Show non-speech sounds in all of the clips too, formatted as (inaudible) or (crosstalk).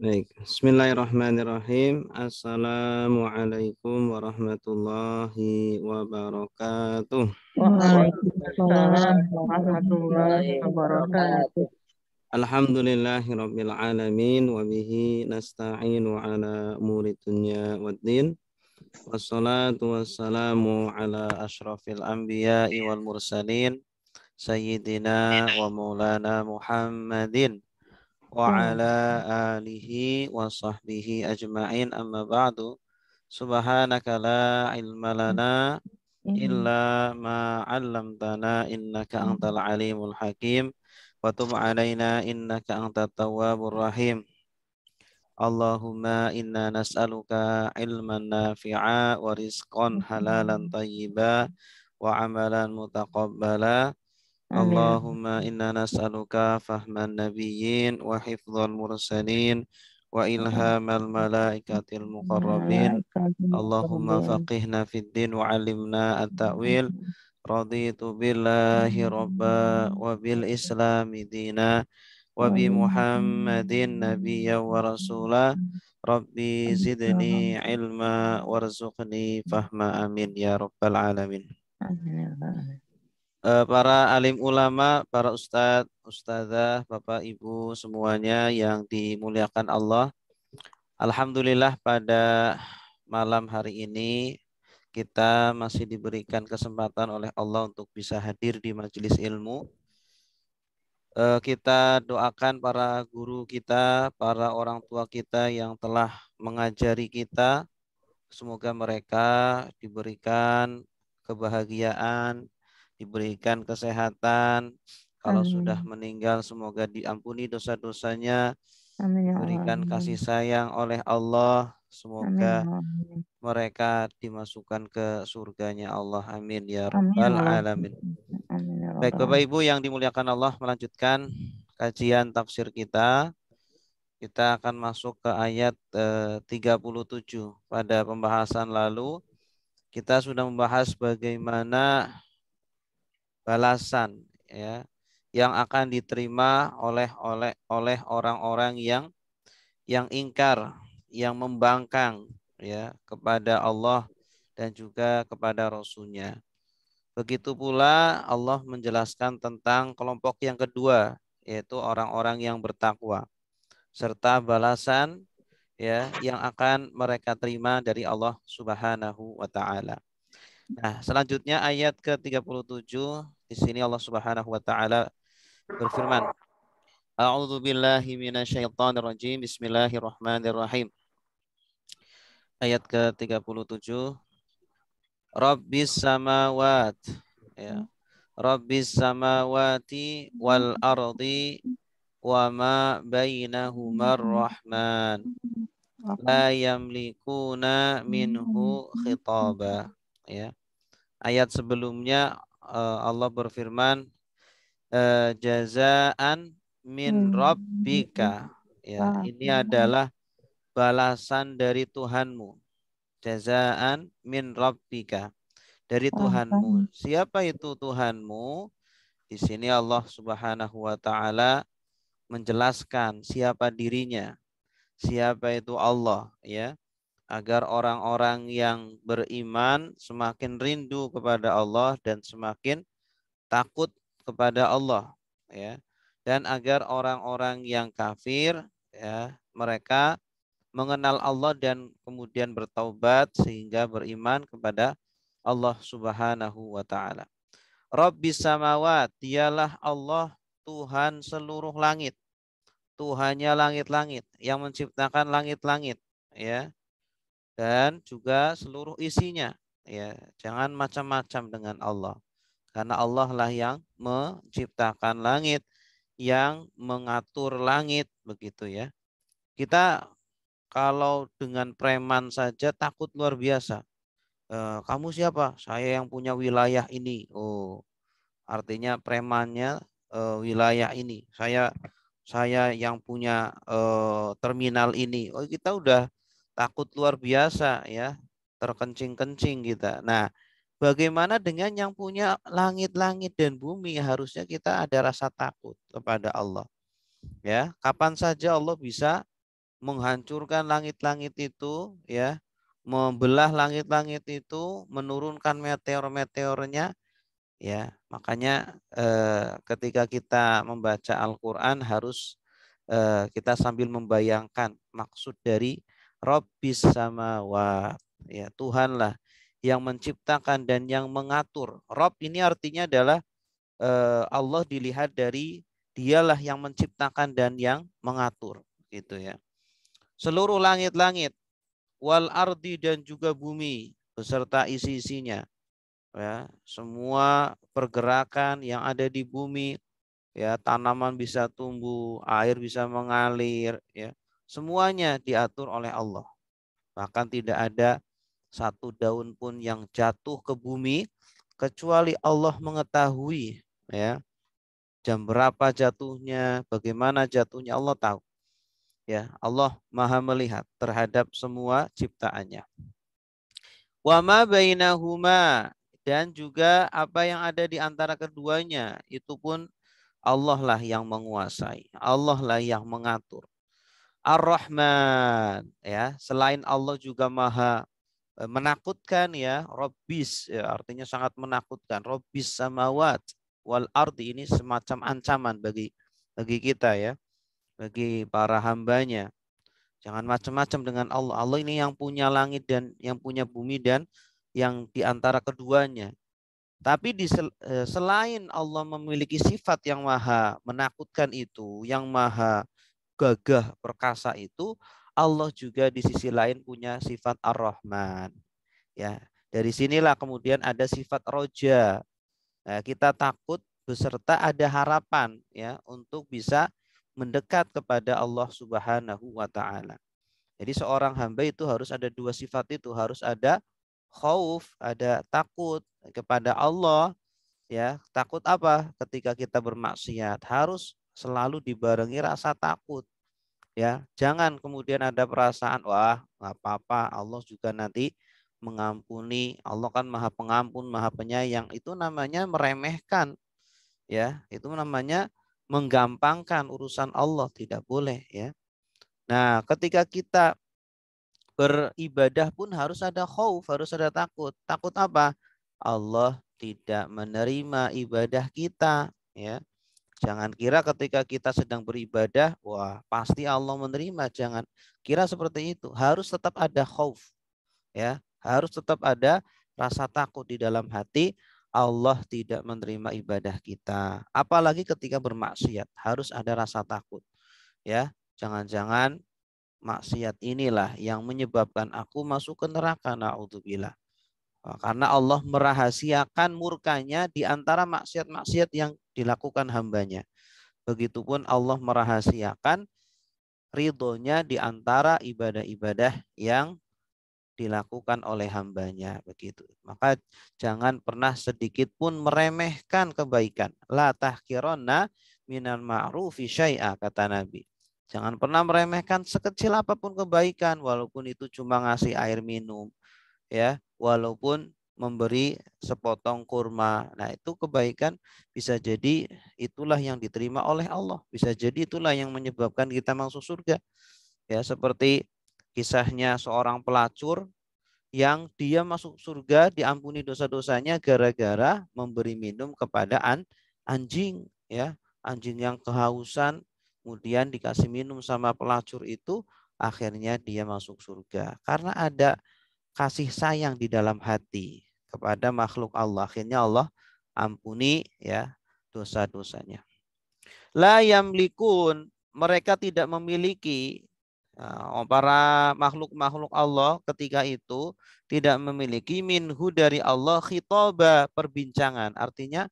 Baik, bismillahirrahmanirrahim. Assalamualaikum warahmatullahi wabarakatuh. Waalaikumsalam warahmatullahi wabarakatuh. Alhamdulillahirabbil alamin wa bihi nasta'inu ala umuri dunya waddin. Wassalatu wassalamu ala asyrafil anbiya'i wal mursalin sayyidina wa maulana Muhammadin وعلى آله وصحبه أجمعين أما بعد سبحانك لا علم لنا إلا ما علمتنا إنك أنت العليم الحكيم وتب علينا إنك أنت التواب الرحيم اللهم إنا نسألك علما نافعا ورزقا حلالا طيبا وعملا متقبلا اللهم إنا نسألك فهم النبيين وحفظ المرسلين وإلهام الملائكة المقربين اللهم فقهنا في الدين وعلمنا التأويل رضيت بالله ربا وبالإسلام دينا وبمحمد نبيا ورسولا ربي زدني علما وارزقني فهما آمين يا رب العالمين Eh, para alim ulama, para ustadz, ustadzah, bapak ibu semuanya yang dimuliakan Allah. Alhamdulillah pada malam hari ini kita masih diberikan kesempatan oleh Allah untuk bisa hadir di majelis ilmu. Eh, kita doakan para guru kita, para orang tua kita yang telah mengajari kita. Semoga mereka diberikan kebahagiaan, diberikan kesehatan. Kalau Amin. sudah meninggal semoga diampuni dosa-dosanya. Amin. Diberikan ya kasih sayang oleh Allah. Semoga ya Amin. mereka dimasukkan ke surganya Allah. Amin ya, ya rabbal alamin. Amin. Baik Bapak Ibu yang dimuliakan Allah melanjutkan kajian tafsir kita kita akan masuk ke ayat eh, 37 pada pembahasan lalu kita sudah membahas bagaimana balasan ya yang akan diterima oleh oleh oleh orang-orang yang yang ingkar, yang membangkang ya kepada Allah dan juga kepada Rasulnya. Begitu pula Allah menjelaskan tentang kelompok yang kedua yaitu orang-orang yang bertakwa serta balasan ya yang akan mereka terima dari Allah Subhanahu wa taala. Nah, selanjutnya ayat ke-37 di sini Allah Subhanahu wa taala berfirman A'udzu billahi minasyaitonir rajim. Bismillahirrahmanirrahim. Ayat ke-37 Rabbis samawat ya. Rabbis samawati wal ardi wa ma bainahumar rahman la yamlikuna minhu khitabah ya. Ayat sebelumnya eh, Allah berfirman eh, jazaan min hmm. rabbika. Ya, ini adalah balasan dari Tuhanmu. Jazaan min rabbika. Dari Tuhanmu. Siapa itu Tuhanmu? Di sini Allah Subhanahu wa taala menjelaskan siapa dirinya. Siapa itu Allah, ya agar orang-orang yang beriman semakin rindu kepada Allah dan semakin takut kepada Allah ya dan agar orang-orang yang kafir ya mereka mengenal Allah dan kemudian bertaubat sehingga beriman kepada Allah Subhanahu wa taala. Rabbis samawat, dialah Allah Tuhan seluruh langit. Tuhannya langit-langit yang menciptakan langit-langit, ya dan juga seluruh isinya ya jangan macam-macam dengan Allah karena Allah lah yang menciptakan langit yang mengatur langit begitu ya kita kalau dengan preman saja takut luar biasa e, kamu siapa saya yang punya wilayah ini oh artinya premannya e, wilayah ini saya saya yang punya e, terminal ini oh kita udah takut luar biasa ya, terkencing-kencing kita. Nah, bagaimana dengan yang punya langit-langit dan bumi? Harusnya kita ada rasa takut kepada Allah. Ya, kapan saja Allah bisa menghancurkan langit-langit itu, ya, membelah langit-langit itu, menurunkan meteor-meteornya, ya. Makanya eh, ketika kita membaca Al-Qur'an harus eh, kita sambil membayangkan maksud dari sama wa, Ya, Tuhanlah yang menciptakan dan yang mengatur. Rob ini artinya adalah eh, Allah dilihat dari dialah yang menciptakan dan yang mengatur, gitu ya. Seluruh langit-langit, wal ardi dan juga bumi beserta isi-isinya. Ya, semua pergerakan yang ada di bumi, ya tanaman bisa tumbuh, air bisa mengalir, ya. Semuanya diatur oleh Allah. Bahkan tidak ada satu daun pun yang jatuh ke bumi kecuali Allah mengetahui ya jam berapa jatuhnya, bagaimana jatuhnya Allah tahu. Ya, Allah Maha melihat terhadap semua ciptaannya. Wa ma bainahuma dan juga apa yang ada di antara keduanya itu pun Allah lah yang menguasai, Allah lah yang mengatur. Ar-Rahman ya selain Allah juga maha eh, menakutkan ya Robbis ya, artinya sangat menakutkan Robbis samawat wal ardi ini semacam ancaman bagi bagi kita ya bagi para hambanya jangan macam-macam dengan Allah Allah ini yang punya langit dan yang punya bumi dan yang diantara keduanya tapi di eh, selain Allah memiliki sifat yang maha menakutkan itu, yang maha gagah perkasa itu Allah juga di sisi lain punya sifat Ar-Rahman. Ya, dari sinilah kemudian ada sifat roja. Nah, kita takut beserta ada harapan ya untuk bisa mendekat kepada Allah Subhanahu wa taala. Jadi seorang hamba itu harus ada dua sifat itu, harus ada khauf, ada takut kepada Allah ya. Takut apa? Ketika kita bermaksiat, harus selalu dibarengi rasa takut. Ya, jangan kemudian ada perasaan wah nggak apa-apa Allah juga nanti mengampuni. Allah kan Maha Pengampun, Maha Penyayang. Itu namanya meremehkan. Ya, itu namanya menggampangkan urusan Allah tidak boleh ya. Nah, ketika kita beribadah pun harus ada khauf, harus ada takut. Takut apa? Allah tidak menerima ibadah kita, ya. Jangan kira ketika kita sedang beribadah, wah pasti Allah menerima. Jangan kira seperti itu. Harus tetap ada khauf. Ya, harus tetap ada rasa takut di dalam hati Allah tidak menerima ibadah kita. Apalagi ketika bermaksiat, harus ada rasa takut. Ya, jangan-jangan maksiat inilah yang menyebabkan aku masuk ke neraka naudzubillah. Karena Allah merahasiakan murkanya di antara maksiat-maksiat yang dilakukan hambanya. Begitupun Allah merahasiakan ridhonya di antara ibadah-ibadah yang dilakukan oleh hambanya begitu. Maka jangan pernah sedikit pun meremehkan kebaikan. La tahkirona minal ma'rufi syai'a kata Nabi. Jangan pernah meremehkan sekecil apapun kebaikan walaupun itu cuma ngasih air minum, ya walaupun memberi sepotong kurma. Nah, itu kebaikan bisa jadi itulah yang diterima oleh Allah. Bisa jadi itulah yang menyebabkan kita masuk surga. Ya, seperti kisahnya seorang pelacur yang dia masuk surga diampuni dosa-dosanya gara-gara memberi minum kepada an anjing ya anjing yang kehausan kemudian dikasih minum sama pelacur itu akhirnya dia masuk surga karena ada kasih sayang di dalam hati kepada makhluk Allah. Akhirnya Allah ampuni ya dosa-dosanya. La yamlikun mereka tidak memiliki eh, para makhluk-makhluk Allah ketika itu tidak memiliki minhu dari Allah khitoba perbincangan. Artinya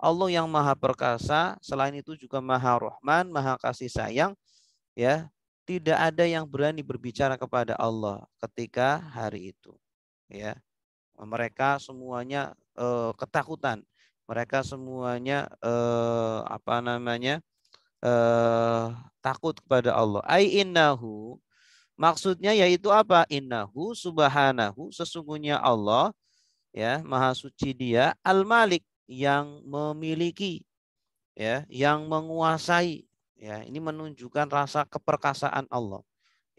Allah yang maha perkasa, selain itu juga maha rahman, maha kasih sayang. ya tidak ada yang berani berbicara kepada Allah ketika hari itu. Ya, mereka semuanya e, ketakutan, mereka semuanya e, apa namanya e, takut kepada Allah. Ai maksudnya yaitu apa? Innahu subhanahu sesungguhnya Allah ya maha suci dia al malik yang memiliki ya yang menguasai Ya, ini menunjukkan rasa keperkasaan Allah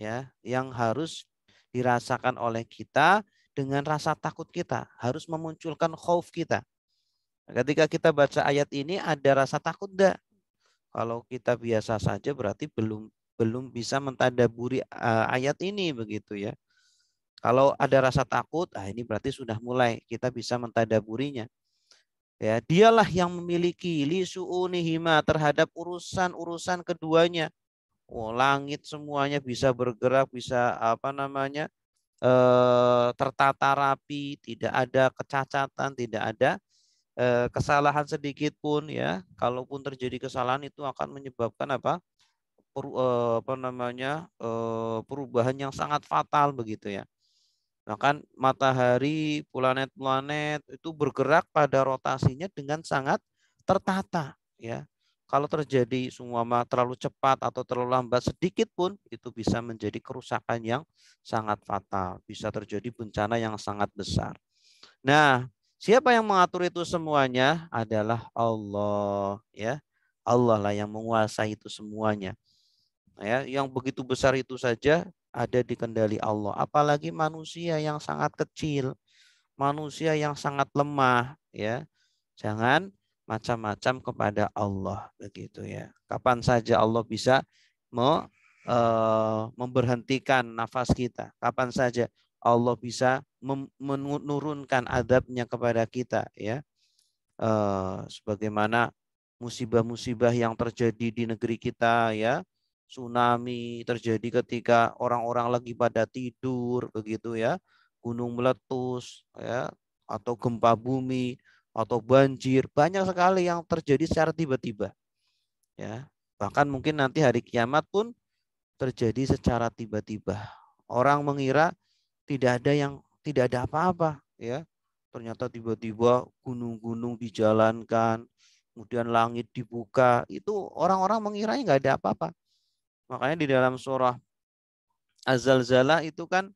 ya yang harus dirasakan oleh kita dengan rasa takut kita, harus memunculkan khauf kita. Ketika kita baca ayat ini ada rasa takut enggak? Kalau kita biasa saja berarti belum belum bisa mentadaburi eh, ayat ini begitu ya. Kalau ada rasa takut, ah ini berarti sudah mulai kita bisa mentadaburinya. Ya, dialah yang memiliki lisuunihima terhadap urusan-urusan keduanya. Oh, langit semuanya bisa bergerak, bisa apa namanya? Eh, tertata rapi, tidak ada kecacatan, tidak ada eh, kesalahan sedikit pun ya. Kalaupun terjadi kesalahan itu akan menyebabkan apa? Per, eh, apa namanya? Eh, perubahan yang sangat fatal begitu ya. Nah kan matahari, planet-planet itu bergerak pada rotasinya dengan sangat tertata ya. Kalau terjadi semua terlalu cepat atau terlalu lambat sedikit pun itu bisa menjadi kerusakan yang sangat fatal, bisa terjadi bencana yang sangat besar. Nah, siapa yang mengatur itu semuanya adalah Allah ya. Allah lah yang menguasai itu semuanya. Nah, ya, yang begitu besar itu saja ada di kendali Allah. Apalagi manusia yang sangat kecil, manusia yang sangat lemah, ya. Jangan macam-macam kepada Allah begitu ya. Kapan saja Allah bisa me, e, memberhentikan nafas kita. Kapan saja Allah bisa mem, menurunkan adabnya kepada kita ya. E, sebagaimana musibah-musibah yang terjadi di negeri kita ya tsunami terjadi ketika orang-orang lagi pada tidur begitu ya gunung meletus ya atau gempa bumi atau banjir banyak sekali yang terjadi secara tiba-tiba ya bahkan mungkin nanti hari kiamat pun terjadi secara tiba-tiba orang mengira tidak ada yang tidak ada apa-apa ya ternyata tiba-tiba gunung-gunung dijalankan kemudian langit dibuka itu orang-orang mengira nggak ada apa-apa Makanya di dalam surah Az-Zalzalah itu kan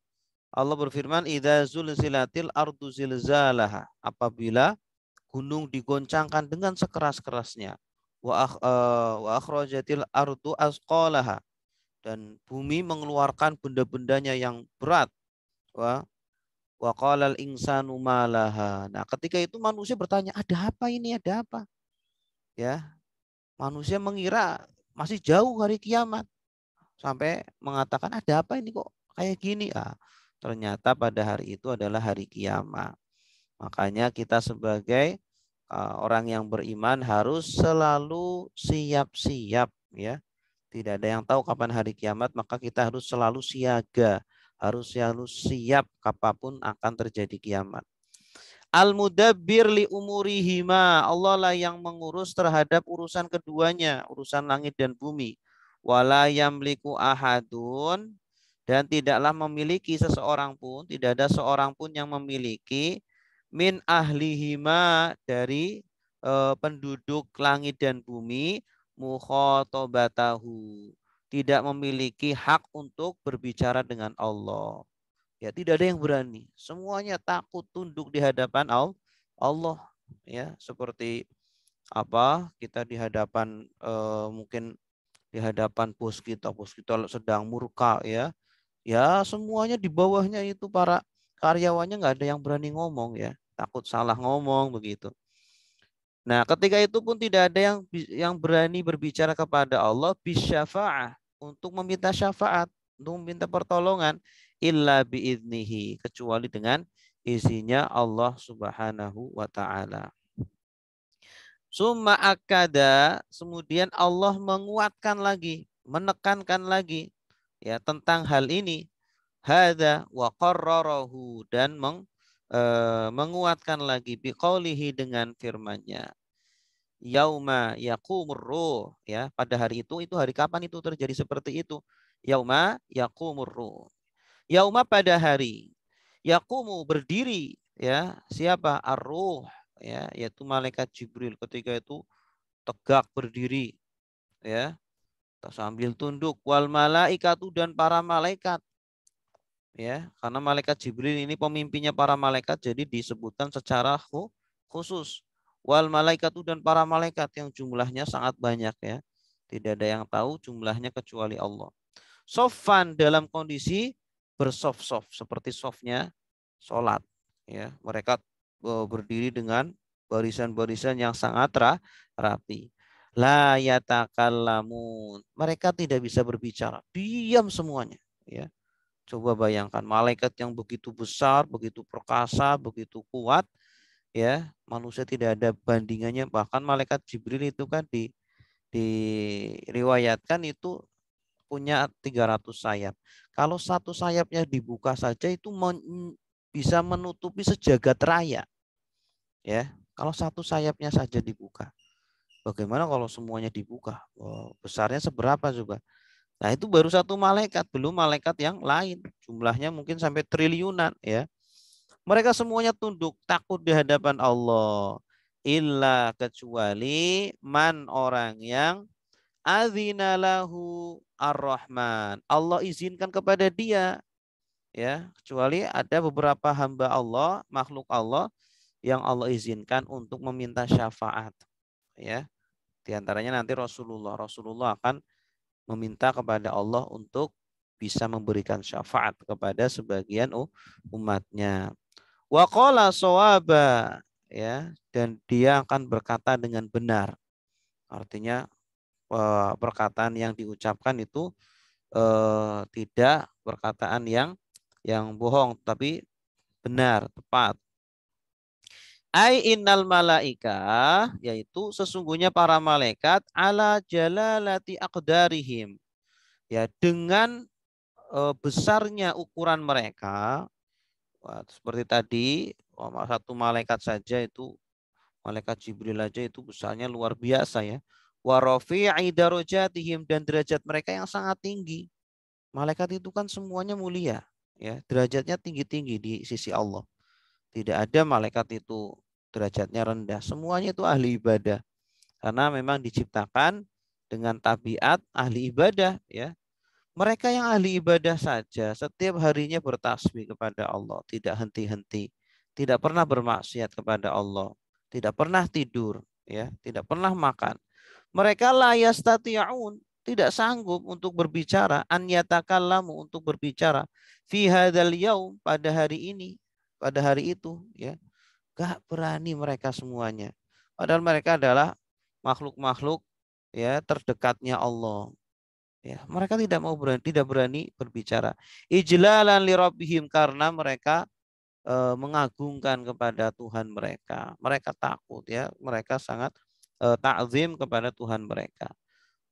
Allah berfirman idza zulzilatil ardu zilzalaha apabila gunung digoncangkan dengan sekeras-kerasnya wa eh, wa akhrajatil ardu asqalaha dan bumi mengeluarkan benda-bendanya yang berat wa wa qalal insanu malaha nah ketika itu manusia bertanya ada apa ini ada apa ya manusia mengira masih jauh hari kiamat sampai mengatakan ada apa ini kok kayak gini ah ternyata pada hari itu adalah hari kiamat makanya kita sebagai ah, orang yang beriman harus selalu siap-siap ya tidak ada yang tahu kapan hari kiamat maka kita harus selalu siaga harus selalu siap kapanpun akan terjadi kiamat al mudabbir li umurihima Allah lah yang mengurus terhadap urusan keduanya urusan langit dan bumi wala yamliku ahadun dan tidaklah memiliki seseorang pun, tidak ada seorang pun yang memiliki min ahlihima dari e, penduduk langit dan bumi mukhatabatahu. tidak memiliki hak untuk berbicara dengan Allah. Ya, tidak ada yang berani. Semuanya takut tunduk di hadapan Allah. Ya, seperti apa? Kita di hadapan e, mungkin di hadapan bos kita, bos kita sedang murka ya. Ya semuanya di bawahnya itu para karyawannya nggak ada yang berani ngomong ya, takut salah ngomong begitu. Nah, ketika itu pun tidak ada yang yang berani berbicara kepada Allah bisyafaah untuk meminta syafaat, untuk meminta pertolongan illa idnihi kecuali dengan izinnya Allah Subhanahu wa taala. Summa akada, kemudian Allah menguatkan lagi, menekankan lagi ya tentang hal ini. Hada wa qarrarahu dan meng, e, menguatkan lagi biqaulihi dengan firman-Nya. Yauma yaqumur ruh ya pada hari itu itu hari kapan itu terjadi seperti itu? Yauma yaqumur ruh. Yauma pada hari yaqumu berdiri ya siapa ar-ruh ya yaitu malaikat Jibril ketika itu tegak berdiri ya sambil tunduk wal malaikatu dan para malaikat ya karena malaikat Jibril ini pemimpinnya para malaikat jadi disebutkan secara khusus wal malaikatu dan para malaikat yang jumlahnya sangat banyak ya tidak ada yang tahu jumlahnya kecuali Allah sofan dalam kondisi bersof-sof seperti sofnya sholat ya mereka Eh, berdiri dengan barisan-barisan yang sangat rapi. La yatakallamun. Mereka tidak bisa berbicara. Diam semuanya. Ya. Coba bayangkan malaikat yang begitu besar, begitu perkasa, begitu kuat, ya manusia tidak ada bandingannya. Bahkan malaikat Jibril itu kan di diriwayatkan itu punya 300 sayap. Kalau satu sayapnya dibuka saja itu bisa menutupi sejagat raya. Ya, kalau satu sayapnya saja dibuka. Bagaimana kalau semuanya dibuka? Oh, besarnya seberapa juga. Nah, itu baru satu malaikat, belum malaikat yang lain. Jumlahnya mungkin sampai triliunan ya. Mereka semuanya tunduk takut di hadapan Allah. Illa kecuali man orang yang azinalahu ar-Rahman. Allah izinkan kepada dia ya kecuali ada beberapa hamba Allah makhluk Allah yang Allah izinkan untuk meminta syafaat ya diantaranya nanti Rasulullah Rasulullah akan meminta kepada Allah untuk bisa memberikan syafaat kepada sebagian umatnya waqala sawaba ya dan dia akan berkata dengan benar artinya e, perkataan yang diucapkan itu eh, tidak perkataan yang yang bohong tapi benar, tepat. Ai innal malaika yaitu sesungguhnya para malaikat ala jalalati aqdarihim. Ya, dengan e, besarnya ukuran mereka Wah, seperti tadi satu malaikat saja itu malaikat Jibril aja itu besarnya luar biasa ya. Wa rafi'i darajatihim dan derajat mereka yang sangat tinggi. Malaikat itu kan semuanya mulia ya derajatnya tinggi-tinggi di sisi Allah. Tidak ada malaikat itu derajatnya rendah. Semuanya itu ahli ibadah. Karena memang diciptakan dengan tabiat ahli ibadah ya. Mereka yang ahli ibadah saja setiap harinya bertasbih kepada Allah, tidak henti-henti, tidak pernah bermaksiat kepada Allah, tidak pernah tidur, ya, tidak pernah makan. Mereka la yastati'un, tidak sanggup untuk berbicara an yatakallamu untuk berbicara fi hadzal yaum pada hari ini pada hari itu ya gak berani mereka semuanya padahal mereka adalah makhluk-makhluk ya terdekatnya Allah ya mereka tidak mau berani tidak berani berbicara ijlalan rabbihim karena mereka e, mengagungkan kepada Tuhan mereka mereka takut ya mereka sangat e, takzim kepada Tuhan mereka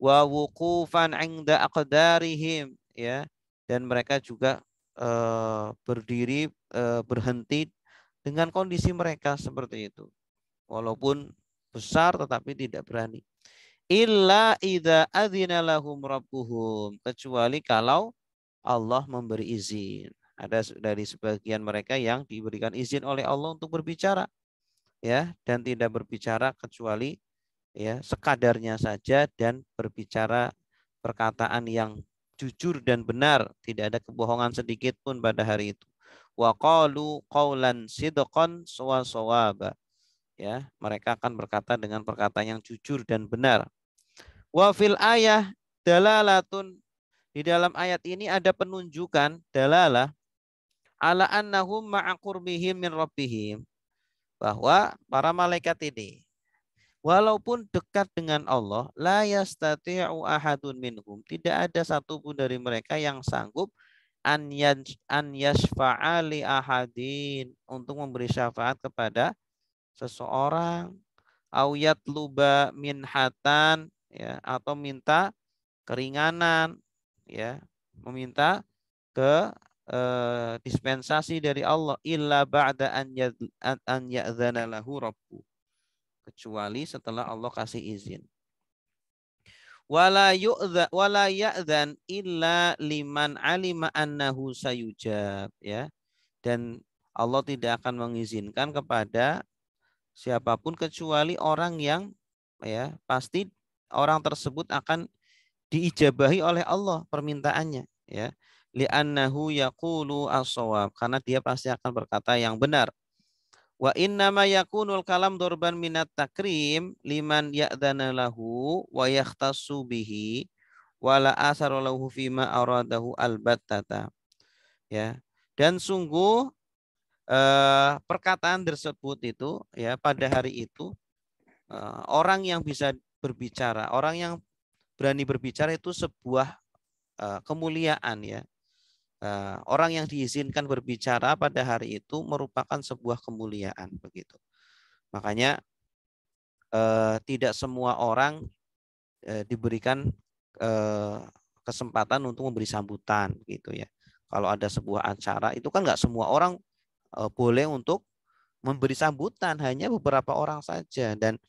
wa wuqufan 'inda aqdarihim ya dan mereka juga eh, berdiri eh, berhenti dengan kondisi mereka seperti itu walaupun besar tetapi tidak berani illa idza adzina lahum rabbuhum kecuali kalau Allah memberi izin ada dari sebagian mereka yang diberikan izin oleh Allah untuk berbicara ya dan tidak berbicara kecuali ya sekadarnya saja dan berbicara perkataan yang jujur dan benar, tidak ada kebohongan sedikit pun pada hari itu. Wa qalu qaulan sidqan sawaba. Ya, mereka akan berkata dengan perkataan yang jujur dan benar. Wa fil ayah dalalatun di dalam ayat ini ada penunjukan dalalah ala annahum ma'a qurbihim min rabbihim bahwa para malaikat ini walaupun dekat dengan Allah, la yastati'u ahadun minhum. Tidak ada satupun dari mereka yang sanggup an yashfa'a li ahadin untuk memberi syafaat kepada seseorang luba min minhatan ya atau minta keringanan ya meminta ke eh, dispensasi dari Allah illa ba'da an yadzana lahu rabbuh kecuali setelah Allah kasih izin. Wala ya'dhan illa liman alima annahu sayujab ya. Dan Allah tidak akan mengizinkan kepada siapapun kecuali orang yang ya pasti orang tersebut akan diijabahi oleh Allah permintaannya ya li'annahu yaqulu as karena dia pasti akan berkata yang benar Wa innama yakunul kalam dorban minat takrim liman ya'dana lahu wa yakhtassu bihi wala asaru lahu fima aradahu albattata. Ya. Dan sungguh eh, perkataan tersebut itu ya pada hari itu eh, orang yang bisa berbicara, orang yang berani berbicara itu sebuah eh, kemuliaan ya. Eh, orang yang diizinkan berbicara pada hari itu merupakan sebuah kemuliaan begitu. Makanya eh, tidak semua orang eh, diberikan kesempatan untuk memberi sambutan gitu ya. Kalau ada sebuah acara itu kan nggak semua orang boleh untuk memberi sambutan, hanya beberapa orang saja dan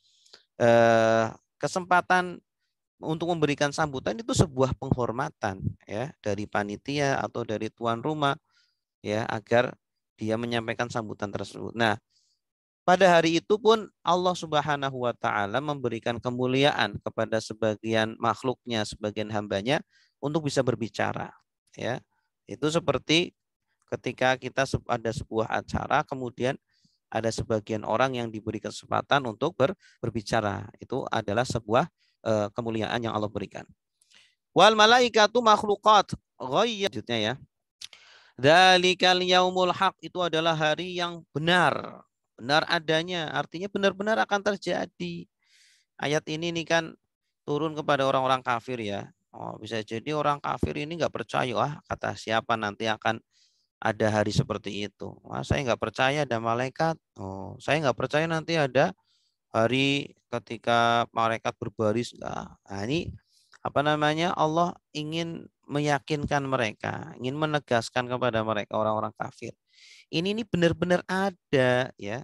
kesempatan untuk memberikan sambutan itu sebuah penghormatan ya dari panitia atau dari tuan rumah ya agar dia menyampaikan sambutan tersebut. Nah, pada hari itu pun Allah Subhanahu wa taala memberikan kemuliaan kepada sebagian makhluknya, sebagian hambanya untuk bisa berbicara ya. Itu seperti ketika kita ada sebuah acara kemudian ada sebagian orang yang diberi kesempatan untuk ber, berbicara. Itu adalah sebuah Eh, kemuliaan yang Allah berikan. Wal malaikatu makhluqat selanjutnya ya. Dalikal yaumul haq itu adalah hari yang benar. Benar adanya, artinya benar-benar akan terjadi. Ayat ini nih kan turun kepada orang-orang kafir ya. Oh, bisa jadi orang kafir ini nggak percaya ah kata siapa nanti akan ada hari seperti itu. Wah, saya nggak percaya ada malaikat. Oh, saya nggak percaya nanti ada hari ketika mereka berbaris. Nah, ini apa namanya? Allah ingin meyakinkan mereka, ingin menegaskan kepada mereka orang-orang kafir. Ini ini benar-benar ada ya.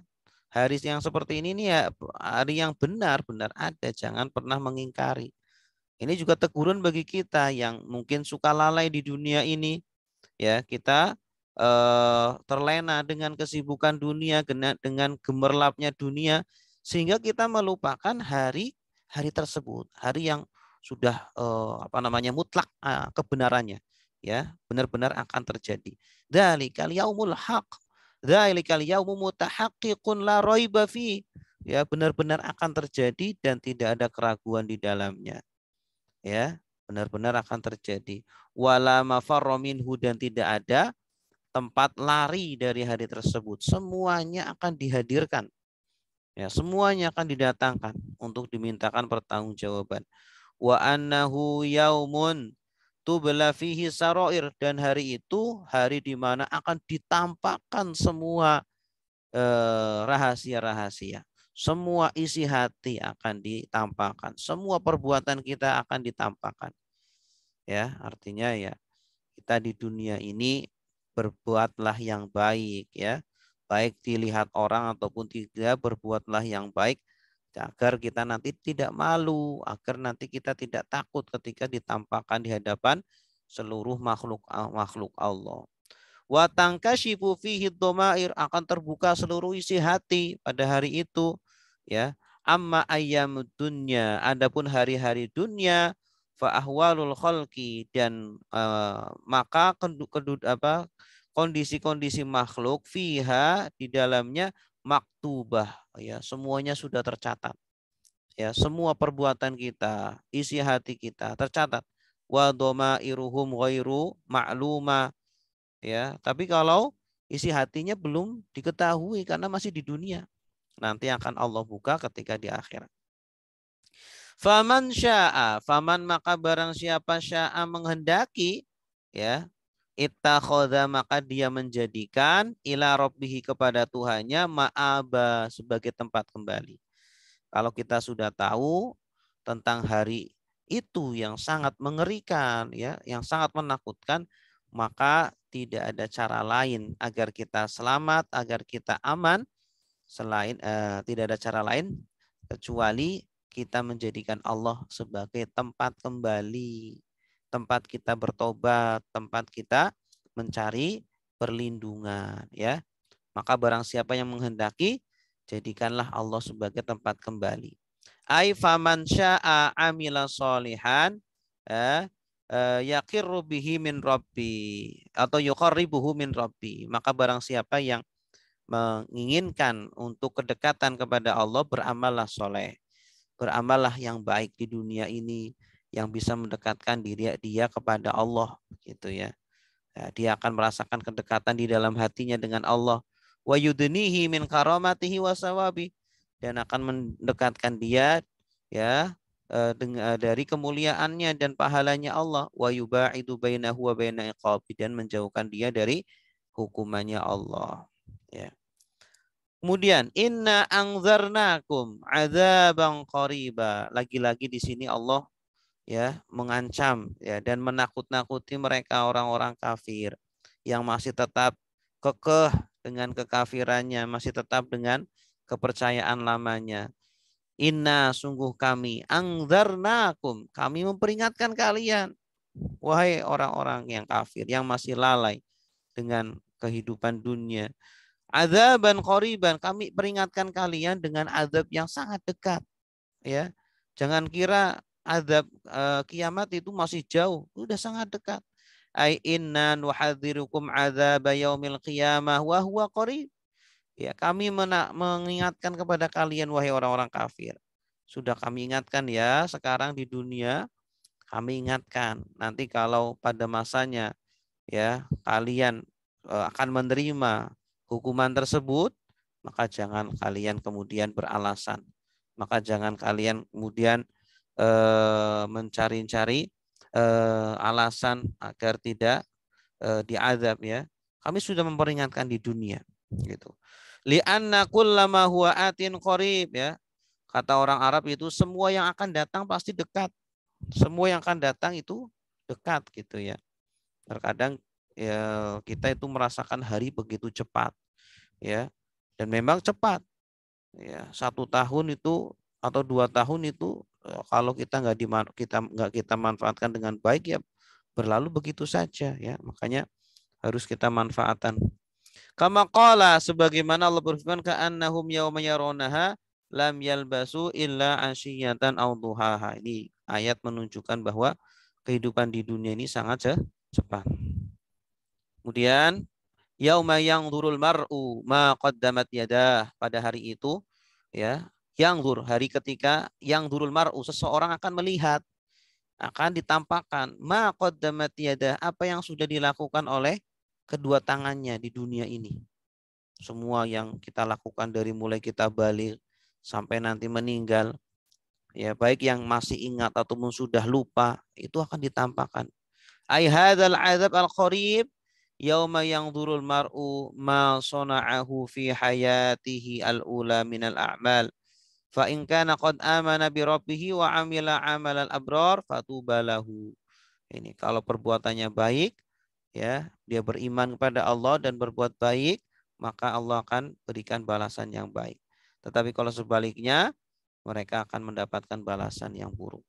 Hari yang seperti ini nih ya hari yang benar-benar ada, jangan pernah mengingkari. Ini juga teguran bagi kita yang mungkin suka lalai di dunia ini. Ya, kita eh, terlena dengan kesibukan dunia, dengan gemerlapnya dunia sehingga kita melupakan hari hari tersebut, hari yang sudah eh, apa namanya mutlak eh, kebenarannya ya, benar-benar akan terjadi. dalikal yaumul haq. dalikal yaumu mutahaqqiqun la raiba fi. Ya, benar-benar akan terjadi dan tidak ada keraguan di dalamnya. Ya, benar-benar akan terjadi. Wala mafarra minhu dan tidak ada tempat lari dari hari tersebut. Semuanya akan dihadirkan Ya, semuanya akan didatangkan untuk dimintakan pertanggungjawaban. Wa annahu yaumun tubla fihi saroir dan hari itu hari di mana akan ditampakkan semua eh, rahasia-rahasia. Eh, semua isi hati akan ditampakkan, semua perbuatan kita akan ditampakkan. Ya, artinya ya kita di dunia ini berbuatlah yang baik ya baik dilihat orang ataupun tidak berbuatlah yang baik agar kita nanti tidak malu, agar nanti kita tidak takut ketika ditampakkan di hadapan seluruh makhluk ah, makhluk Allah. Wa akan terbuka seluruh isi hati pada hari itu ya. Amma ayam dunya adapun hari-hari dunia fa ahwalul dan uh, maka kedud apa kondisi-kondisi makhluk fiha di dalamnya maktubah ya semuanya sudah tercatat ya semua perbuatan kita isi hati kita tercatat wa doma iruhum ghairu ma'luma ya tapi kalau isi hatinya belum diketahui karena masih di dunia nanti akan Allah buka ketika di akhirat Faman sya'a, faman maka barang siapa sya'a menghendaki, ya, Ittakhadha maka dia menjadikan ila rabbihi kepada Tuhannya ma'aba sebagai tempat kembali. Kalau kita sudah tahu tentang hari itu yang sangat mengerikan ya, yang sangat menakutkan, maka tidak ada cara lain agar kita selamat, agar kita aman selain eh, tidak ada cara lain kecuali kita menjadikan Allah sebagai tempat kembali tempat kita bertobat, tempat kita mencari perlindungan ya. Maka barang siapa yang menghendaki jadikanlah Allah sebagai tempat kembali. Ai faman syaa amila solihan ya, eh, rubihi min rabbi atau yuqarribuhu min rabbi. Maka barang siapa yang menginginkan untuk kedekatan kepada Allah beramallah soleh. Beramallah yang baik di dunia ini yang bisa mendekatkan diri dia kepada Allah gitu ya. ya dia akan merasakan kedekatan di dalam hatinya dengan Allah wa yudnihi min karamatihi wa dan akan mendekatkan dia ya e, e, dari kemuliaannya dan pahalanya Allah wa yubaidu bainahu wa baina iqabi dan menjauhkan dia dari hukumannya Allah ya Kemudian inna anzarnakum adzabang qariba. Lagi-lagi di sini Allah ya mengancam ya dan menakut-nakuti mereka orang-orang kafir yang masih tetap kekeh dengan kekafirannya masih tetap dengan kepercayaan lamanya inna sungguh kami angzarnakum kami memperingatkan kalian wahai orang-orang yang kafir yang masih lalai dengan kehidupan dunia azaban koriban kami peringatkan kalian dengan azab yang sangat dekat ya jangan kira azab uh, eh, kiamat itu masih jauh, sudah sangat dekat. Ai inna nuhadzirukum azab yaumil qiyamah wa huwa qarib. Ya, kami mengingatkan kepada kalian wahai orang-orang kafir. Sudah kami ingatkan ya, sekarang di dunia kami ingatkan. Nanti kalau pada masanya ya kalian eh, akan menerima hukuman tersebut, maka jangan kalian kemudian beralasan. Maka jangan kalian kemudian Eh, mencari-cari eh, alasan agar tidak eh, diadab ya. Kami sudah memperingatkan di dunia gitu. Li'anna kullama huwa atin ya. Kata orang Arab itu semua yang akan datang pasti dekat. Semua yang akan datang itu dekat gitu ya. Terkadang ya, kita itu merasakan hari begitu cepat ya. Dan memang cepat. Ya, satu tahun itu atau dua tahun itu Oh, kalau kita nggak kita nggak kita manfaatkan dengan baik ya berlalu begitu saja ya makanya harus kita manfaatkan kama sebagaimana Allah berfirman ka'annahum yauma yaronaha lam yalbasu illa asyiyatan aw ini ayat menunjukkan bahwa kehidupan di dunia ini sangat cepat kemudian yauma yang durul mar'u ma qaddamat yadah pada hari itu ya yang dur hari ketika yang durul mar'u seseorang akan melihat akan ditampakkan ma apa yang sudah dilakukan oleh kedua tangannya di dunia ini semua yang kita lakukan dari mulai kita balik sampai nanti meninggal ya baik yang masih ingat ataupun sudah lupa itu akan ditampakkan ay hadzal azab al qarib yauma durul mar'u ma sona'ahu fi hayatihi al-ula min al-a'mal Fa in kana qad amana bi rabbih wa amila amalal abrar fatubalahu. Ini kalau perbuatannya baik ya, dia beriman kepada Allah dan berbuat baik, maka Allah akan berikan balasan yang baik. Tetapi kalau sebaliknya, mereka akan mendapatkan balasan yang buruk.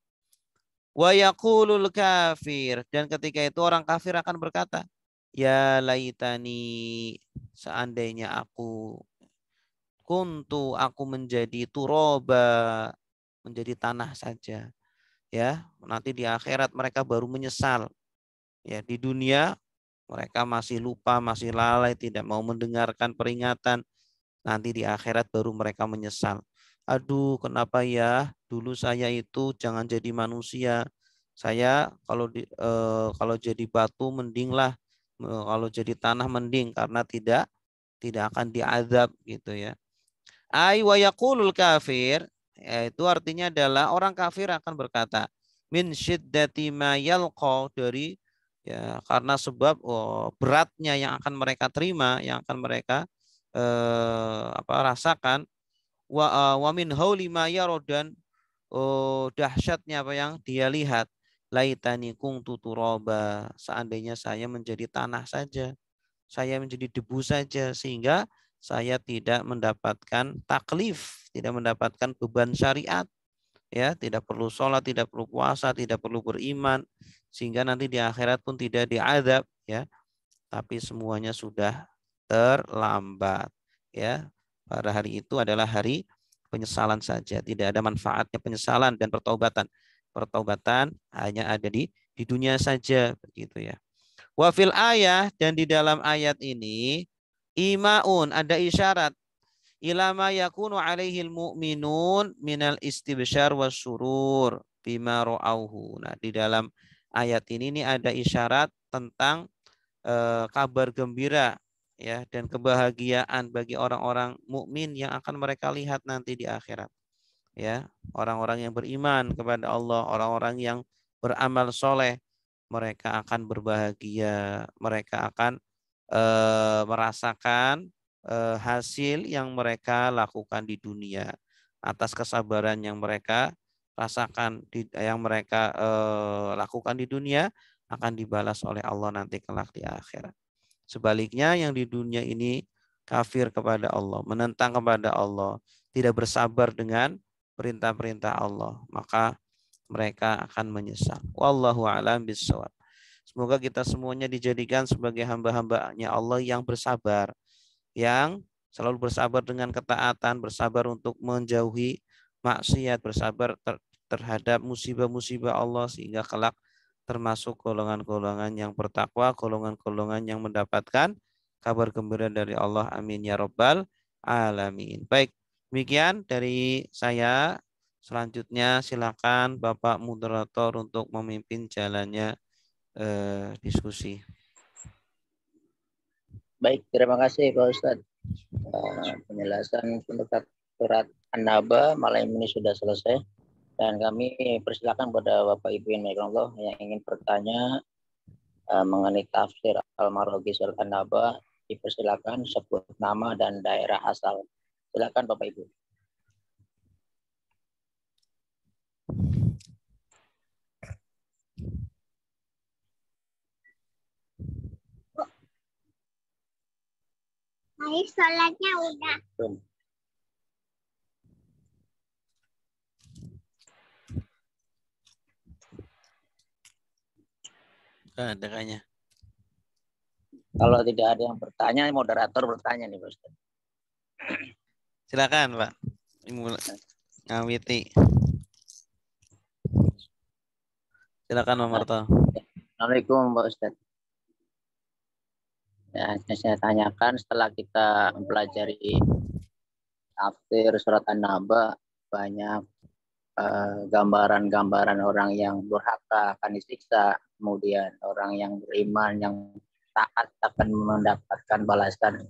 Wa yaqulul kafir dan ketika itu orang kafir akan berkata, ya laitani seandainya aku kuntu aku menjadi turoba menjadi tanah saja ya nanti di akhirat mereka baru menyesal ya di dunia mereka masih lupa masih lalai tidak mau mendengarkan peringatan nanti di akhirat baru mereka menyesal aduh kenapa ya dulu saya itu jangan jadi manusia saya kalau di, e, kalau jadi batu mendinglah e, kalau jadi tanah mending karena tidak tidak akan diazab gitu ya Ay wa yaqulul kafir yaitu artinya adalah orang kafir akan berkata min syiddati ma yalqa dari ya karena sebab oh, beratnya yang akan mereka terima yang akan mereka eh, apa rasakan wa uh, wa min hauli ma yarodan dan oh, dahsyatnya apa yang dia lihat laitani kuntu turoba seandainya saya menjadi tanah saja saya menjadi debu saja sehingga saya tidak mendapatkan taklif, tidak mendapatkan beban syariat, ya tidak perlu sholat, tidak perlu puasa, tidak perlu beriman, sehingga nanti di akhirat pun tidak diadab, ya. Tapi semuanya sudah terlambat, ya. Pada hari itu adalah hari penyesalan saja, tidak ada manfaatnya penyesalan dan pertobatan. Pertaubatan hanya ada di di dunia saja, begitu ya. Wafil ayah dan di dalam ayat ini imaun ada isyarat ilama yakunu alaihi mu'minun minal istibsyar wasyurur bima ra'auhu. Nah, di dalam ayat ini ini ada isyarat tentang eh, kabar gembira ya dan kebahagiaan bagi orang-orang mukmin yang akan mereka lihat nanti di akhirat. Ya, orang-orang yang beriman kepada Allah, orang-orang yang beramal soleh, mereka akan berbahagia, mereka akan Eh, merasakan eh, hasil yang mereka lakukan di dunia atas kesabaran yang mereka rasakan yang mereka eh, lakukan di dunia akan dibalas oleh Allah nanti kelak di akhirat. Sebaliknya yang di dunia ini kafir kepada Allah, menentang kepada Allah, tidak bersabar dengan perintah-perintah Allah, maka mereka akan menyesal. Wallahu a'lam bishawab. Semoga kita semuanya dijadikan sebagai hamba-hambanya Allah yang bersabar, yang selalu bersabar dengan ketaatan, bersabar untuk menjauhi maksiat, bersabar ter terhadap musibah-musibah Allah sehingga kelak termasuk golongan-golongan yang bertakwa, golongan-golongan yang mendapatkan kabar gembira dari Allah. Amin ya Rabbal alamin. Baik, demikian dari saya. Selanjutnya silakan Bapak moderator untuk memimpin jalannya eh, diskusi. Baik, terima kasih Pak Ustadz. Eh, penjelasan pendekat surat An-Naba malam ini sudah selesai. Dan kami persilakan kepada Bapak Ibu yang Allah yang ingin bertanya eh, mengenai tafsir Al-Marogi surat An-Naba dipersilakan sebut nama dan daerah asal. Silakan Bapak Ibu. Baik, sholatnya udah. ada kayaknya. Kalau tidak ada yang bertanya, moderator bertanya nih, Bos. Silakan, Pak. Ngawiti. Silakan, Pak Marto. Assalamualaikum, Pak Ustadz. Ya, saya tanyakan setelah kita mempelajari tafsir surat An-Naba banyak eh, gambaran-gambaran eh, orang yang durhaka akan disiksa, kemudian orang yang beriman yang taat akan mendapatkan balasan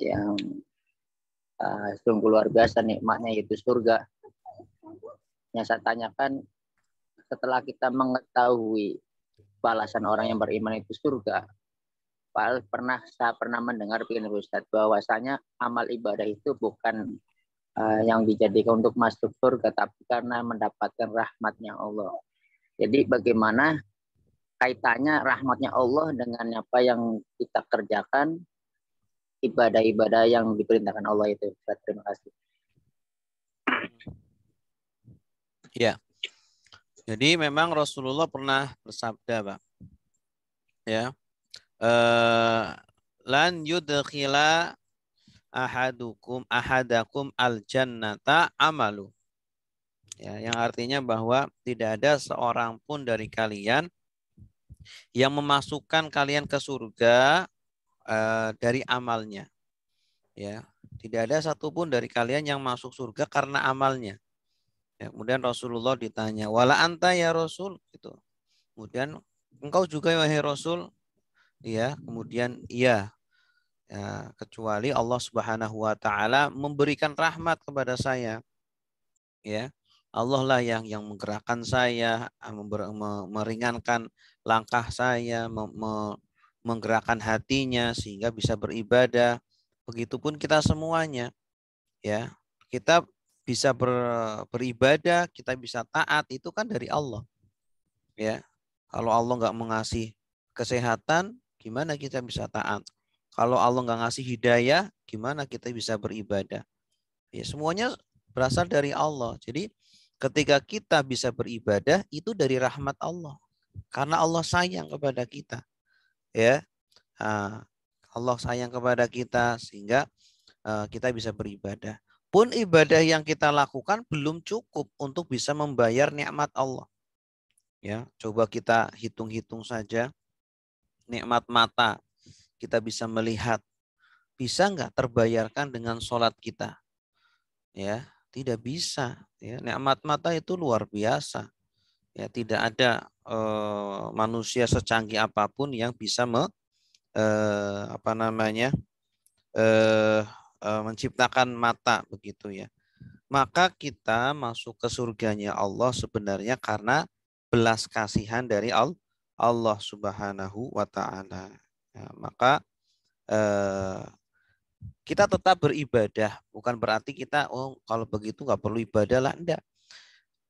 yang uh, sungguh luar biasa nikmatnya yaitu surga. Yang saya tanyakan setelah kita mengetahui balasan orang yang beriman itu surga, hafal, pernah saya pernah mendengar begini Ustaz, bahwasanya amal ibadah itu bukan uh, yang dijadikan untuk masuk surga, tapi karena mendapatkan rahmatnya Allah. Jadi bagaimana kaitannya rahmatnya Allah dengan apa yang kita kerjakan, ibadah-ibadah yang diperintahkan Allah itu. terima kasih. Ya. Jadi memang Rasulullah pernah bersabda, Pak. Ya, Eh, lan yudkhila ahadukum ahadakum al jannata amalu. Ya, yang artinya bahwa tidak ada seorang pun dari kalian yang memasukkan kalian ke surga uh, dari amalnya. Ya, tidak ada satupun dari kalian yang masuk surga karena amalnya. Ya, kemudian Rasulullah ditanya, wala anta ya Rasul, itu. Kemudian engkau juga wahai Rasul, ya kemudian iya ya, kecuali Allah Subhanahu wa taala memberikan rahmat kepada saya ya Allah lah yang yang menggerakkan saya ah, member, me, meringankan langkah saya me, me, menggerakkan hatinya sehingga bisa beribadah begitupun kita semuanya ya kita bisa ber, beribadah kita bisa taat itu kan dari Allah ya kalau Allah nggak mengasih kesehatan Gimana kita bisa taat? Kalau Allah nggak ngasih hidayah, gimana kita bisa beribadah? Ya semuanya berasal dari Allah. Jadi ketika kita bisa beribadah itu dari rahmat Allah. Karena Allah sayang kepada kita. Ya. Ah, Allah sayang kepada kita sehingga ah, kita bisa beribadah. Pun ibadah yang kita lakukan belum cukup untuk bisa membayar nikmat Allah. Ya, coba kita hitung-hitung saja nikmat mata, kita bisa melihat, bisa nggak terbayarkan dengan sholat kita? Ya, tidak bisa. Ya, nikmat mata itu luar biasa. Ya, tidak ada eh, manusia secanggih apapun yang bisa me, eh, apa namanya eh, eh, menciptakan mata begitu ya. Maka kita masuk ke surganya Allah sebenarnya karena belas kasihan dari Allah Allah Subhanahu wa taala. Ya, maka eh, kita tetap beribadah, bukan berarti kita oh kalau begitu nggak perlu ibadah lah enggak.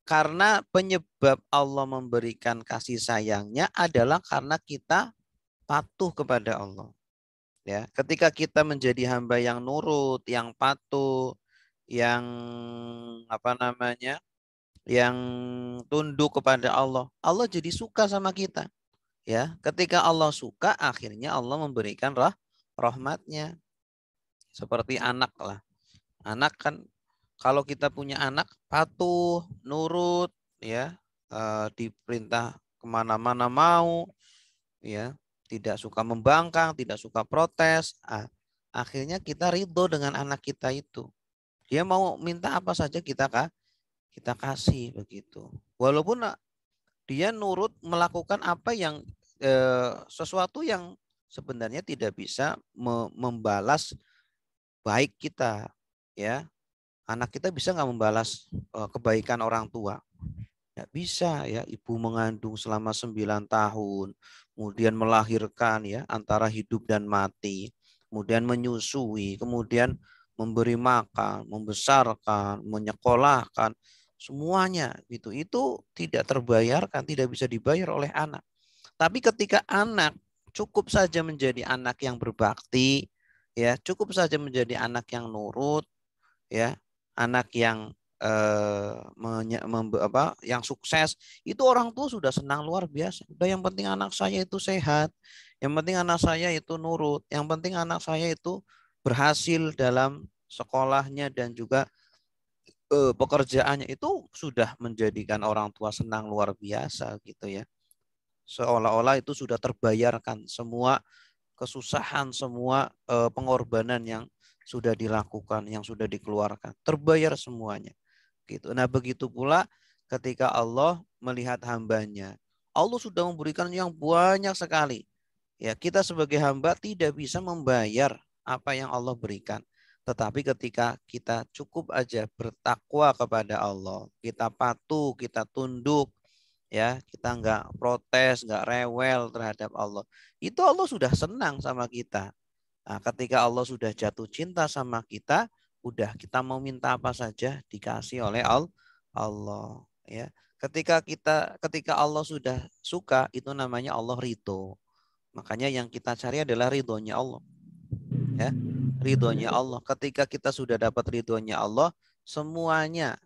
Karena penyebab Allah memberikan kasih sayangnya adalah karena kita patuh kepada Allah. Ya, ketika kita menjadi hamba yang nurut, yang patuh, yang apa namanya? yang tunduk kepada Allah, Allah jadi suka sama kita. Ya, ketika Allah suka, akhirnya Allah memberikan rah rahmatnya. Seperti anak lah. Anak kan kalau kita punya anak patuh, nurut, ya, e, diperintah kemana-mana mau, ya, tidak suka membangkang, tidak suka protes. akhirnya kita ridho dengan anak kita itu. Dia mau minta apa saja kita kah? kita kasih begitu. Walaupun ah, dia nurut melakukan apa yang eh, sesuatu yang sebenarnya tidak bisa me membalas baik kita, ya. Anak kita bisa nggak membalas eh, kebaikan orang tua? Nggak bisa ya. Ibu mengandung selama sembilan tahun, kemudian melahirkan ya antara hidup dan mati, kemudian menyusui, kemudian memberi makan, membesarkan, menyekolahkan, semuanya gitu itu tidak terbayarkan tidak bisa dibayar oleh anak tapi ketika anak cukup saja menjadi anak yang berbakti ya cukup saja menjadi anak yang nurut ya anak yang eh, mem, apa, yang sukses itu orang tua sudah senang luar biasa udah yang penting anak saya itu sehat yang penting anak saya itu nurut yang penting anak saya itu berhasil dalam sekolahnya dan juga eh, pekerjaannya itu sudah menjadikan orang tua senang luar biasa gitu ya. Seolah-olah itu sudah terbayarkan semua kesusahan, semua eh, pengorbanan yang sudah dilakukan, yang sudah dikeluarkan, terbayar semuanya. Gitu. Nah, begitu pula ketika Allah melihat hambanya. Allah sudah memberikan yang banyak sekali. Ya, kita sebagai hamba tidak bisa membayar apa yang Allah berikan. Tetapi ketika kita cukup aja bertakwa kepada Allah, kita patuh, kita tunduk, ya kita nggak protes, nggak rewel terhadap Allah, itu Allah sudah senang sama kita. Nah, ketika Allah sudah jatuh cinta sama kita, udah kita mau minta apa saja dikasih oleh Allah. Ya, ketika kita ketika Allah sudah suka itu namanya Allah ridho. Makanya yang kita cari adalah ridhonya Allah. Ya, ridhonya hmm. Allah. Ketika kita sudah dapat ridhonya Allah, semuanya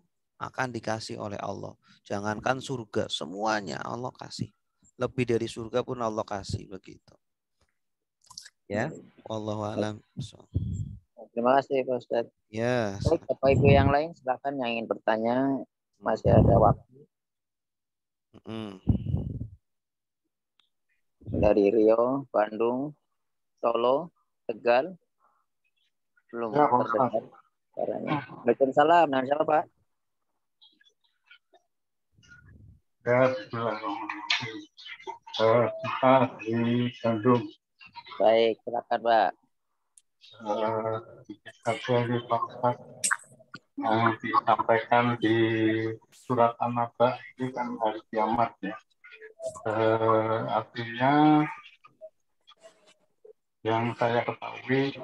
akan dikasih oleh Allah. Jangankan surga, semuanya Allah kasih. Lebih dari surga pun Allah kasih begitu. Ya, Allah alam. So. Terima kasih Pak Ustaz. Ya. Yes. Baik, Bapak Ibu yang lain silakan yang ingin bertanya masih ada waktu. Mm. Dari Rio, Bandung, Solo, Tegal, belum ya, terdengar suaranya. Ah. Waalaikumsalam, siapa, Pak. Ya, Baik, silakan Pak. Eh, Ada di Pak yang disampaikan di surat An-Naba kan hari kiamat ya. Eh, artinya yang saya ketahui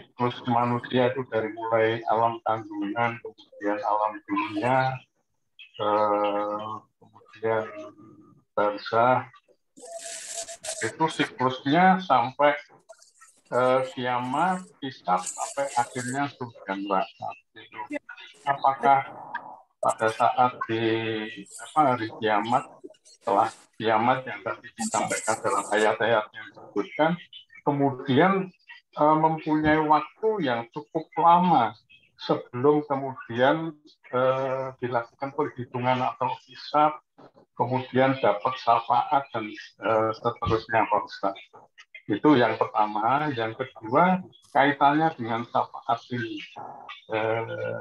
siklus manusia itu dari mulai alam kandungan, kemudian alam dunia, eh, kemudian bangsa, itu siklusnya sampai eh, kiamat, kisah sampai akhirnya sudah neraka. Apakah pada saat di apa, hari kiamat, setelah kiamat yang tadi disampaikan dalam ayat-ayat yang disebutkan, kemudian Eh, mempunyai waktu yang cukup lama sebelum kemudian eh, dilakukan perhitungan atau hisap, kemudian dapat syafaat dan eh, seterusnya Pak Ustaz. Itu yang pertama. Yang kedua, kaitannya dengan syafaat ini. Eh,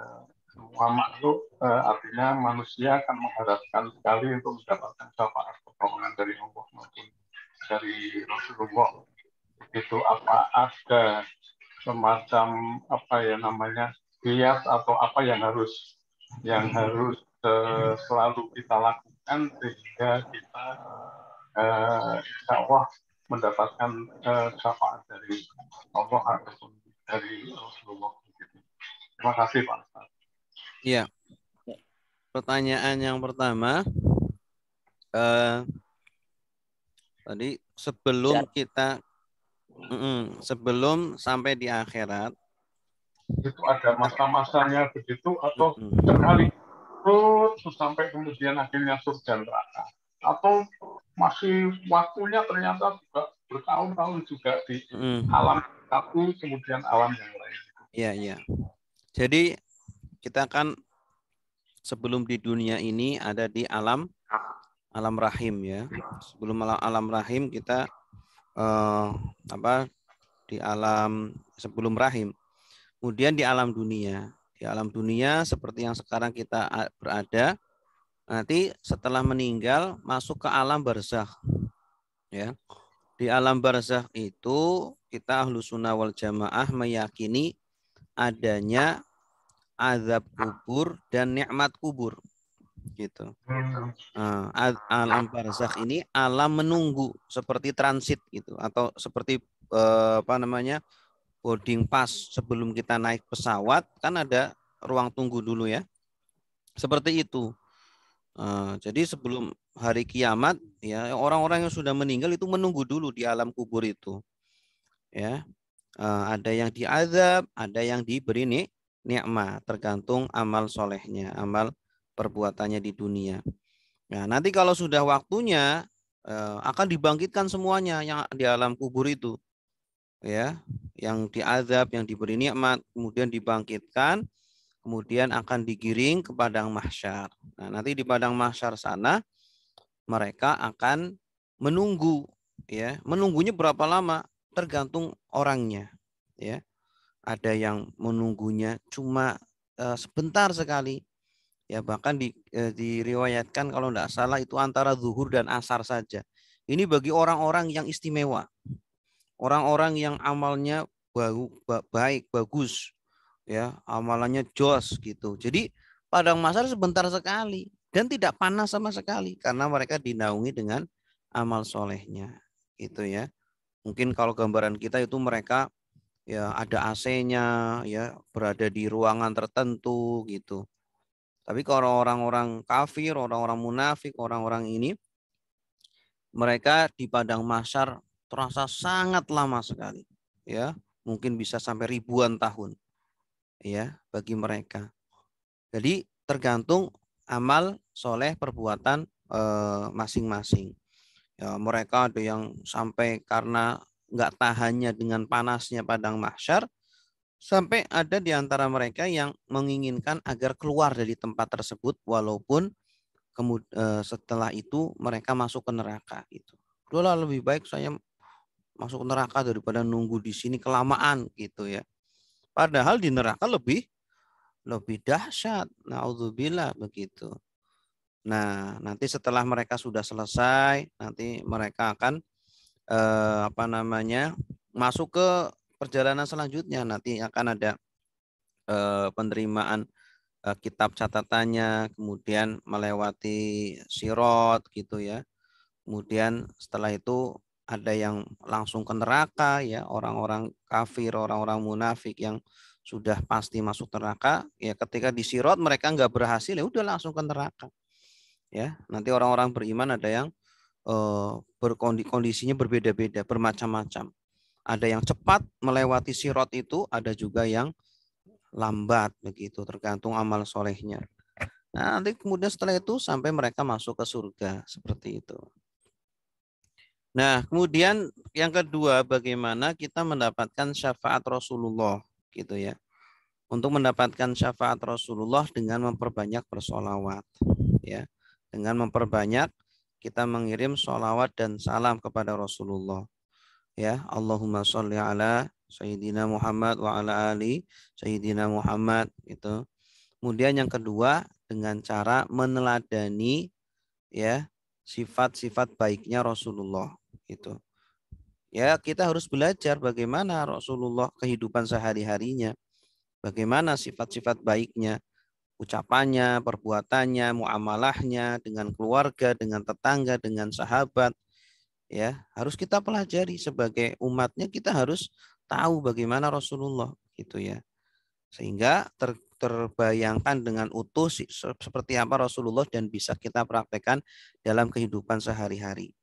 semua makhluk eh, artinya manusia akan mengharapkan sekali untuk mendapatkan syafaat pertolongan dari Allah maupun dari Rasulullah itu apa ada semacam apa ya namanya bias atau apa yang harus yang harus uh, selalu kita lakukan sehingga kita uh, eh, mendapatkan Allah mendapatkan uh, syafaat dari Allah dari Rasulullah. Terima kasih Pak Iya. Pertanyaan yang pertama, uh, tadi sebelum ya. kita mm Sebelum sampai di akhirat. Itu ada masa-masanya begitu atau mm-hmm. sekali terus sampai kemudian akhirnya surga neraka atau masih waktunya ternyata juga bertahun-tahun juga di mm. alam satu kemudian alam yang lain. Iya iya. Jadi kita kan sebelum di dunia ini ada di alam alam rahim ya. Sebelum alam, alam rahim kita uh, apa di alam sebelum rahim. Kemudian di alam dunia. Di alam dunia seperti yang sekarang kita berada, nanti setelah meninggal masuk ke alam barzakh. Ya. Di alam barzakh itu kita ahlu sunnah wal jamaah meyakini adanya azab kubur dan nikmat kubur gitu. Uh, alam barzakh ini alam menunggu seperti transit gitu atau seperti uh, apa namanya boarding pass sebelum kita naik pesawat kan ada ruang tunggu dulu ya. Seperti itu. Uh, jadi sebelum hari kiamat ya orang-orang yang sudah meninggal itu menunggu dulu di alam kubur itu. Ya. Uh, ada yang diazab, ada yang diberi nih nikmat tergantung amal solehnya, amal perbuatannya di dunia. Nah, nanti kalau sudah waktunya eh, akan dibangkitkan semuanya yang di alam kubur itu. Ya, yang diazab, yang diberi nikmat, kemudian dibangkitkan, kemudian akan digiring ke padang mahsyar. Nah, nanti di padang mahsyar sana mereka akan menunggu ya. Menunggunya berapa lama tergantung orangnya, ya. Ada yang menunggunya cuma eh, sebentar sekali, ya bahkan di, eh, diriwayatkan kalau tidak salah itu antara zuhur dan asar saja. Ini bagi orang-orang yang istimewa, orang-orang yang amalnya ba baik bagus, ya amalannya jos gitu. Jadi padang masar sebentar sekali dan tidak panas sama sekali karena mereka dinaungi dengan amal solehnya, gitu ya. Mungkin kalau gambaran kita itu mereka ya ada AC-nya, ya berada di ruangan tertentu gitu tapi kalau orang-orang kafir, orang-orang munafik, orang-orang ini, mereka di padang masar terasa sangat lama sekali. Ya, mungkin bisa sampai ribuan tahun. Ya, bagi mereka. Jadi tergantung amal soleh perbuatan eh, masing-masing. Eh, ya, mereka ada yang sampai karena nggak tahannya dengan panasnya padang mahsyar, sampai ada di antara mereka yang menginginkan agar keluar dari tempat tersebut walaupun kemud eh, setelah itu mereka masuk ke neraka itu. Udahlah lebih baik saya masuk neraka daripada nunggu di sini kelamaan gitu ya. Padahal di neraka lebih lebih dahsyat. Nauzubillah begitu. Nah, nanti setelah mereka sudah selesai, nanti mereka akan eh, apa namanya? masuk ke perjalanan selanjutnya nanti akan ada eh, penerimaan eh, kitab catatannya, kemudian melewati sirot gitu ya. Kemudian setelah itu ada yang langsung ke neraka ya, orang-orang kafir, orang-orang munafik yang sudah pasti masuk neraka, ya ketika di sirot mereka nggak berhasil ya udah langsung ke neraka. Ya, nanti orang-orang beriman ada yang eh, kondisinya berkondisinya berbeda-beda, bermacam-macam ada yang cepat melewati sirot itu, ada juga yang lambat begitu tergantung amal solehnya. Nah, nanti kemudian setelah itu sampai mereka masuk ke surga seperti itu. Nah, kemudian yang kedua bagaimana kita mendapatkan syafaat Rasulullah gitu ya. Untuk mendapatkan syafaat Rasulullah dengan memperbanyak bersolawat ya. Dengan memperbanyak kita mengirim solawat dan salam kepada Rasulullah ya Allahumma sholli ala Sayyidina Muhammad wa ala ali Sayyidina Muhammad itu. Kemudian yang kedua dengan cara meneladani ya sifat-sifat baiknya Rasulullah itu. Ya, kita harus belajar bagaimana Rasulullah kehidupan sehari-harinya. Bagaimana sifat-sifat baiknya, ucapannya, perbuatannya, muamalahnya dengan keluarga, dengan tetangga, dengan sahabat, ya harus kita pelajari sebagai umatnya kita harus tahu bagaimana Rasulullah gitu ya sehingga ter, terbayangkan dengan utuh seperti apa Rasulullah dan bisa kita praktekkan dalam kehidupan sehari-hari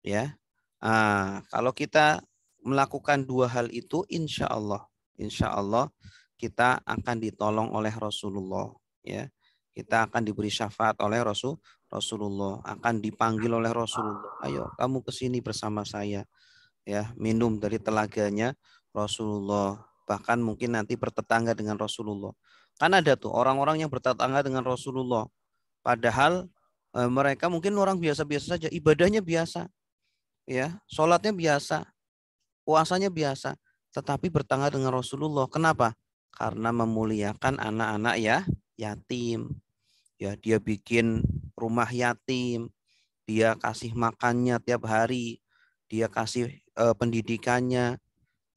ya nah, kalau kita melakukan dua hal itu insya Allah insya Allah kita akan ditolong oleh Rasulullah ya kita akan diberi syafaat oleh Rasul Rasulullah, akan dipanggil oleh Rasulullah. Ayo, kamu ke sini bersama saya. Ya, minum dari telaganya Rasulullah. Bahkan mungkin nanti bertetangga dengan Rasulullah. Kan ada tuh orang-orang yang bertetangga dengan Rasulullah. Padahal e, mereka mungkin orang biasa-biasa saja, ibadahnya biasa. Ya, sholatnya biasa, puasanya biasa, tetapi bertetangga dengan Rasulullah. Kenapa? Karena memuliakan anak-anak ya yatim ya dia bikin rumah yatim dia kasih makannya tiap hari dia kasih uh, pendidikannya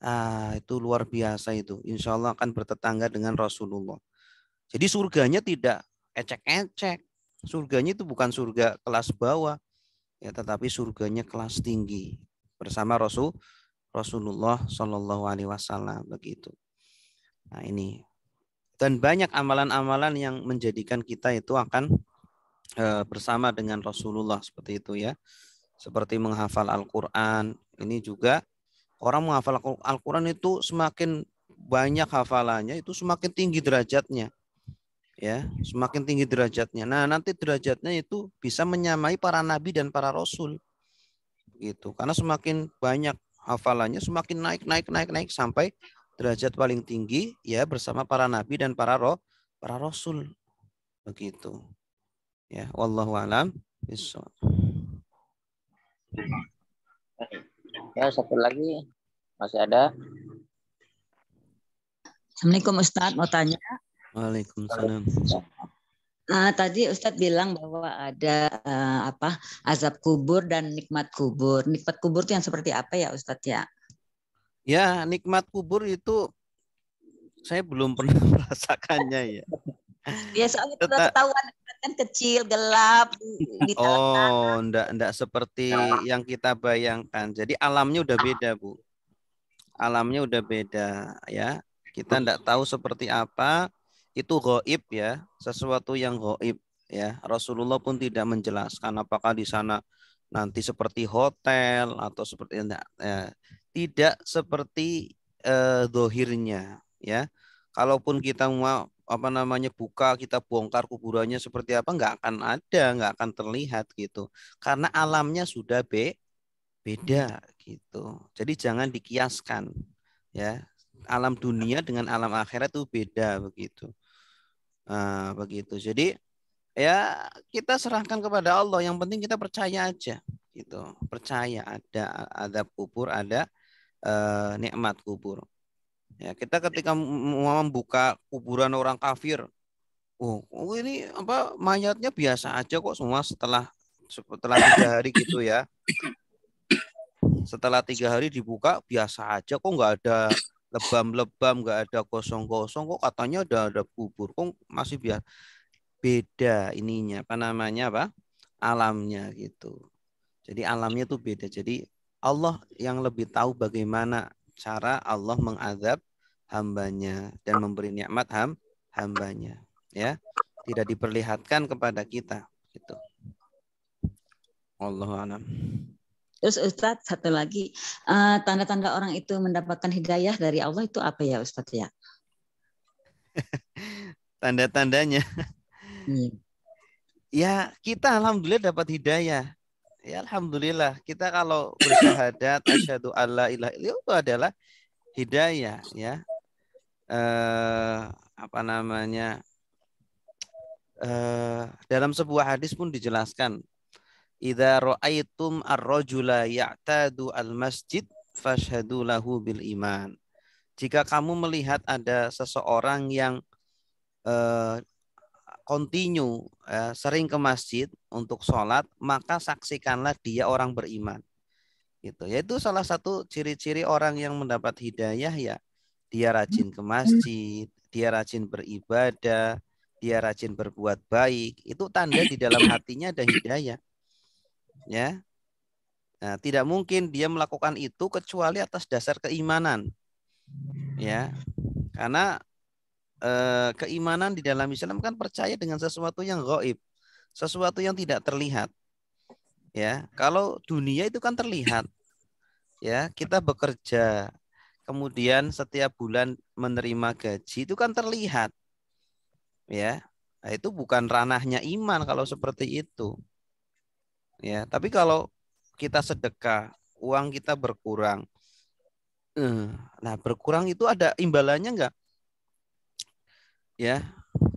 ah itu luar biasa itu insya Allah akan bertetangga dengan Rasulullah jadi surganya tidak ecek-ecek surganya itu bukan surga kelas bawah ya tetapi surganya kelas tinggi bersama Rasul Rasulullah Shallallahu Alaihi Wasallam begitu nah ini dan banyak amalan-amalan yang menjadikan kita itu akan eh, bersama dengan Rasulullah seperti itu ya. Seperti menghafal Al-Quran. Ini juga orang menghafal Al-Quran itu semakin banyak hafalannya itu semakin tinggi derajatnya. Ya, semakin tinggi derajatnya. Nah, nanti derajatnya itu bisa menyamai para nabi dan para rasul. Gitu. Karena semakin banyak hafalannya semakin naik naik naik naik sampai derajat paling tinggi ya bersama para nabi dan para roh para rasul begitu ya wallahu alam ya satu lagi masih ada Assalamualaikum Ustadz mau tanya Waalaikumsalam Nah, tadi Ustadz bilang bahwa ada uh, apa azab kubur dan nikmat kubur. Nikmat kubur itu yang seperti apa ya Ustadz ya? Ya, nikmat kubur itu saya belum pernah (laughs) merasakannya ya. Ya soalnya ketahuan kan kecil, gelap di, Oh, enggak enggak seperti oh. yang kita bayangkan. Jadi alamnya udah beda, Bu. Alamnya udah beda ya. Kita enggak tahu seperti apa. Itu goib ya, sesuatu yang goib ya. Rasulullah pun tidak menjelaskan apakah di sana nanti seperti hotel atau seperti enggak. Ya. ya tidak seperti eh, dohirnya ya kalaupun kita mau apa namanya buka kita bongkar kuburannya seperti apa nggak akan ada nggak akan terlihat gitu karena alamnya sudah be beda gitu jadi jangan dikiaskan ya alam dunia dengan alam akhirat itu beda begitu nah, begitu jadi ya kita serahkan kepada Allah yang penting kita percaya aja gitu percaya ada ada kubur ada uh, nikmat kubur. Ya, kita ketika mau membuka kuburan orang kafir, oh, oh ini apa mayatnya biasa aja kok semua setelah setelah tiga hari gitu ya. Setelah tiga hari dibuka biasa aja kok nggak ada lebam-lebam, nggak ada kosong-kosong kok katanya ada ada kubur kok masih biar beda ininya apa namanya apa alamnya gitu. Jadi alamnya tuh beda. Jadi Allah yang lebih tahu bagaimana cara Allah mengadab hambanya dan memberi nikmat ham hambanya ya tidak diperlihatkan kepada kita itu. Allah alam terus Ustadz satu lagi eh, tanda-tanda uh, orang itu mendapatkan hidayah dari Allah itu apa ya Ustadz ya (laughs) tanda-tandanya iya. ya kita alhamdulillah dapat hidayah ya alhamdulillah kita kalau bersyahadat (coughs) asyhadu alla ilaha itu adalah hidayah ya eh, apa namanya eh, dalam sebuah hadis pun dijelaskan idza ra'aitum ar-rajula ya'tadu al-masjid fashhadu lahu bil iman jika kamu melihat ada seseorang yang eh, continue eh, sering ke masjid untuk sholat, maka saksikanlah dia orang beriman. Gitu. Ya, itu Yaitu salah satu ciri-ciri orang yang mendapat hidayah ya. Dia rajin ke masjid, dia rajin beribadah, dia rajin berbuat baik. Itu tanda di dalam hatinya ada hidayah. Ya. Nah, tidak mungkin dia melakukan itu kecuali atas dasar keimanan. Ya. Karena Eh, keimanan di dalam Islam kan percaya dengan sesuatu yang gaib, sesuatu yang tidak terlihat. Ya, kalau dunia itu kan terlihat. Ya, kita bekerja, kemudian setiap bulan menerima gaji itu kan terlihat. Ya. Nah, itu bukan ranahnya iman kalau seperti itu. Ya, tapi kalau kita sedekah, uang kita berkurang. Eh, nah, berkurang itu ada imbalannya enggak? ya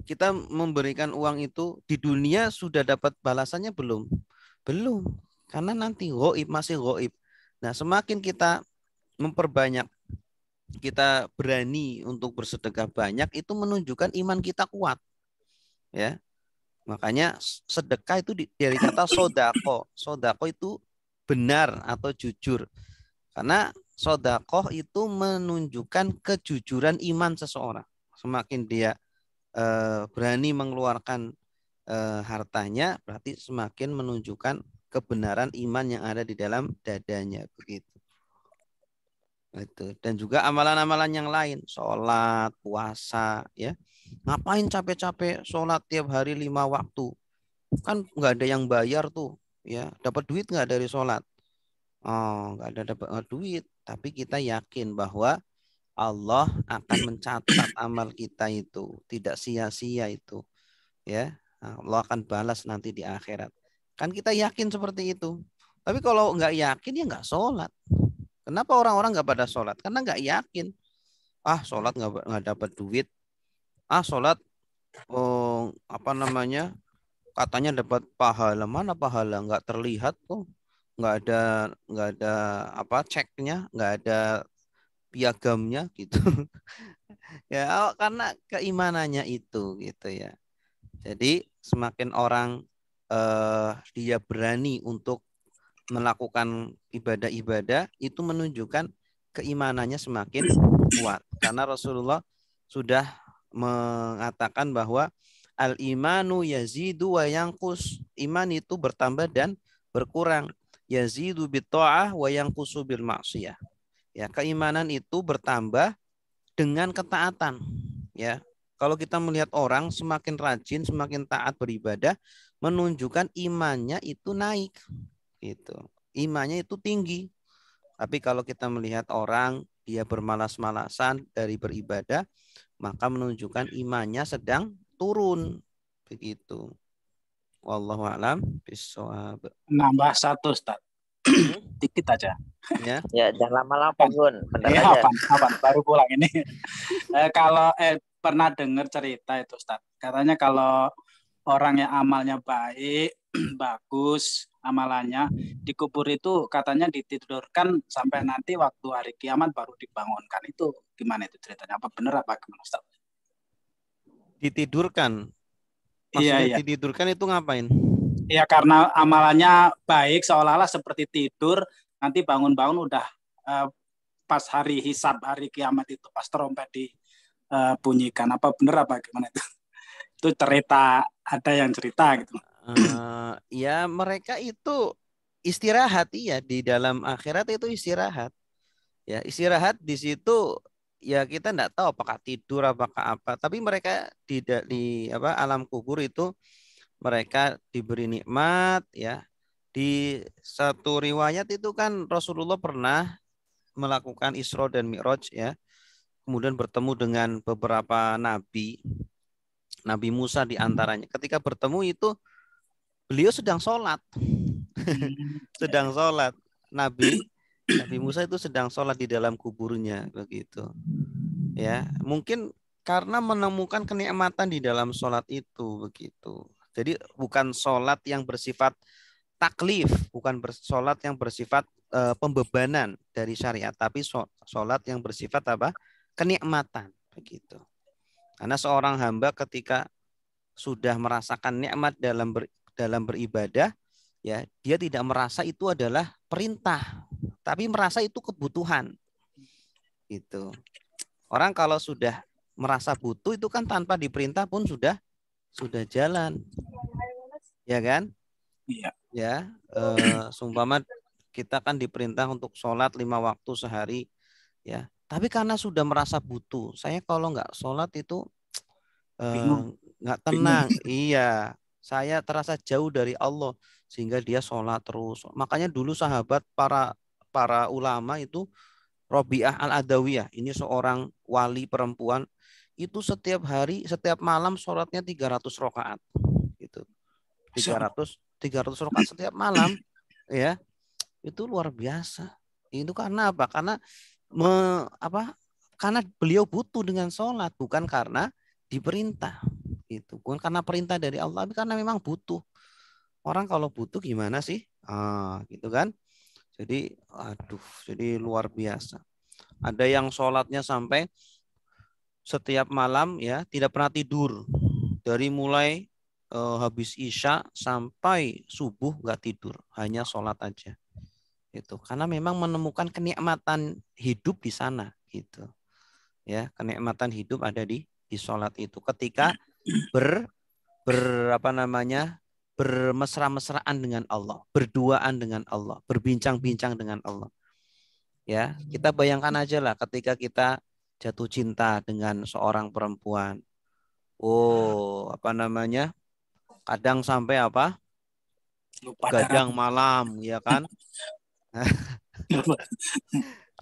kita memberikan uang itu di dunia sudah dapat balasannya belum? Belum. Karena nanti goib masih goib. Nah semakin kita memperbanyak kita berani untuk bersedekah banyak itu menunjukkan iman kita kuat. Ya. Makanya sedekah itu dari kata sodako. Sodako itu benar atau jujur. Karena sodakoh itu menunjukkan kejujuran iman seseorang. Semakin dia Eh, berani mengeluarkan eh, hartanya berarti semakin menunjukkan kebenaran iman yang ada di dalam dadanya begitu. Itu. Dan juga amalan-amalan yang lain, sholat, puasa, ya. Ngapain capek-capek sholat tiap hari lima waktu? Kan nggak ada yang bayar tuh, ya. Dapat duit nggak dari sholat? Oh, nggak ada dapat eh, duit. Tapi kita yakin bahwa Allah akan mencatat amal kita itu tidak sia-sia itu ya Allah akan balas nanti di akhirat kan kita yakin seperti itu tapi kalau nggak yakin ya nggak sholat kenapa orang-orang nggak pada sholat karena nggak yakin ah sholat nggak nggak dapat duit ah sholat oh, apa namanya katanya dapat pahala mana pahala nggak terlihat kok nggak ada nggak ada apa ceknya nggak ada piagamnya gitu (laughs) ya oh, karena keimanannya itu gitu ya jadi semakin orang eh, dia berani untuk melakukan ibadah-ibadah itu menunjukkan keimanannya semakin kuat karena Rasulullah sudah mengatakan bahwa al imanu yazidu wa yangkus iman itu bertambah dan berkurang yazidu bi ta'ah wa yanqusu bil maksiyah Ya, keimanan itu bertambah dengan ketaatan, ya. Kalau kita melihat orang semakin rajin, semakin taat beribadah, menunjukkan imannya itu naik. Gitu. Imannya itu tinggi. Tapi kalau kita melihat orang dia bermalas-malasan dari beribadah, maka menunjukkan imannya sedang turun. Begitu. Wallahu alam Nambah satu, Ustaz. (clears throat) dikit aja. Ya, ya jangan lama-lama pun eh, Bentar ya, aja. Apa, baru pulang ini. (laughs) eh, kalau eh pernah dengar cerita itu Ustaz. Katanya kalau orang yang amalnya baik, (clears throat) bagus amalannya, dikubur itu katanya ditidurkan sampai nanti waktu hari kiamat baru dibangunkan. Itu gimana itu ceritanya? Apa benar apa gimana Ustaz? Ditidurkan. Iya, Maksudnya iya, iya. ditidurkan itu ngapain? ya karena amalannya baik seolah-olah seperti tidur nanti bangun-bangun udah uh, pas hari hisab hari kiamat itu pas terompet dibunyikan eh, apa bener apa gimana itu (laughs) itu cerita ada yang cerita gitu uh, ya mereka itu istirahat iya di dalam akhirat itu istirahat ya istirahat di situ ya kita tidak tahu apakah tidur apakah apa tapi mereka di di apa alam kubur itu mereka diberi nikmat ya. Di satu riwayat itu kan Rasulullah pernah melakukan Isra dan Mi'raj ya. Kemudian bertemu dengan beberapa nabi. Nabi Musa di antaranya. Ketika bertemu itu beliau sedang sholat. (laughs) sedang sholat. Nabi Nabi Musa itu sedang sholat di dalam kuburnya begitu. Ya, mungkin karena menemukan kenikmatan di dalam sholat itu begitu. Jadi bukan sholat yang bersifat taklif, bukan sholat yang bersifat eh, pembebanan dari syariat, tapi sholat yang bersifat apa? Kenikmatan, begitu. Karena seorang hamba ketika sudah merasakan nikmat dalam ber, dalam beribadah, ya dia tidak merasa itu adalah perintah, tapi merasa itu kebutuhan. itu. Orang kalau sudah merasa butuh itu kan tanpa diperintah pun sudah sudah jalan. Ya kan? Iya. Ya, sumpah eh, sumpama kita kan diperintah untuk sholat lima waktu sehari, ya. Tapi karena sudah merasa butuh, saya kalau nggak sholat itu eh, nggak nggak tenang. Bingung. Iya, saya terasa jauh dari Allah sehingga dia sholat terus. Makanya dulu sahabat para para ulama itu Robiah al Adawiyah ini seorang wali perempuan itu setiap hari, setiap malam sholatnya 300 rokaat. Gitu. 300, 300 rakaat setiap malam. ya Itu luar biasa. Itu karena apa? Karena me, apa karena beliau butuh dengan sholat bukan karena diperintah itu bukan karena perintah dari Allah tapi karena memang butuh orang kalau butuh gimana sih ah, gitu kan jadi aduh jadi luar biasa ada yang sholatnya sampai setiap malam ya tidak pernah tidur dari mulai uh, habis isya sampai subuh nggak tidur hanya sholat aja itu karena memang menemukan kenikmatan hidup di sana gitu ya kenikmatan hidup ada di di sholat itu ketika ber ber namanya bermesra-mesraan dengan Allah berduaan dengan Allah berbincang-bincang dengan Allah ya kita bayangkan aja lah ketika kita jatuh cinta dengan seorang perempuan. Nah. Oh, apa namanya? Kadang sampai apa? Lupa Gadang malam, ya kan? (laughs) (laughs)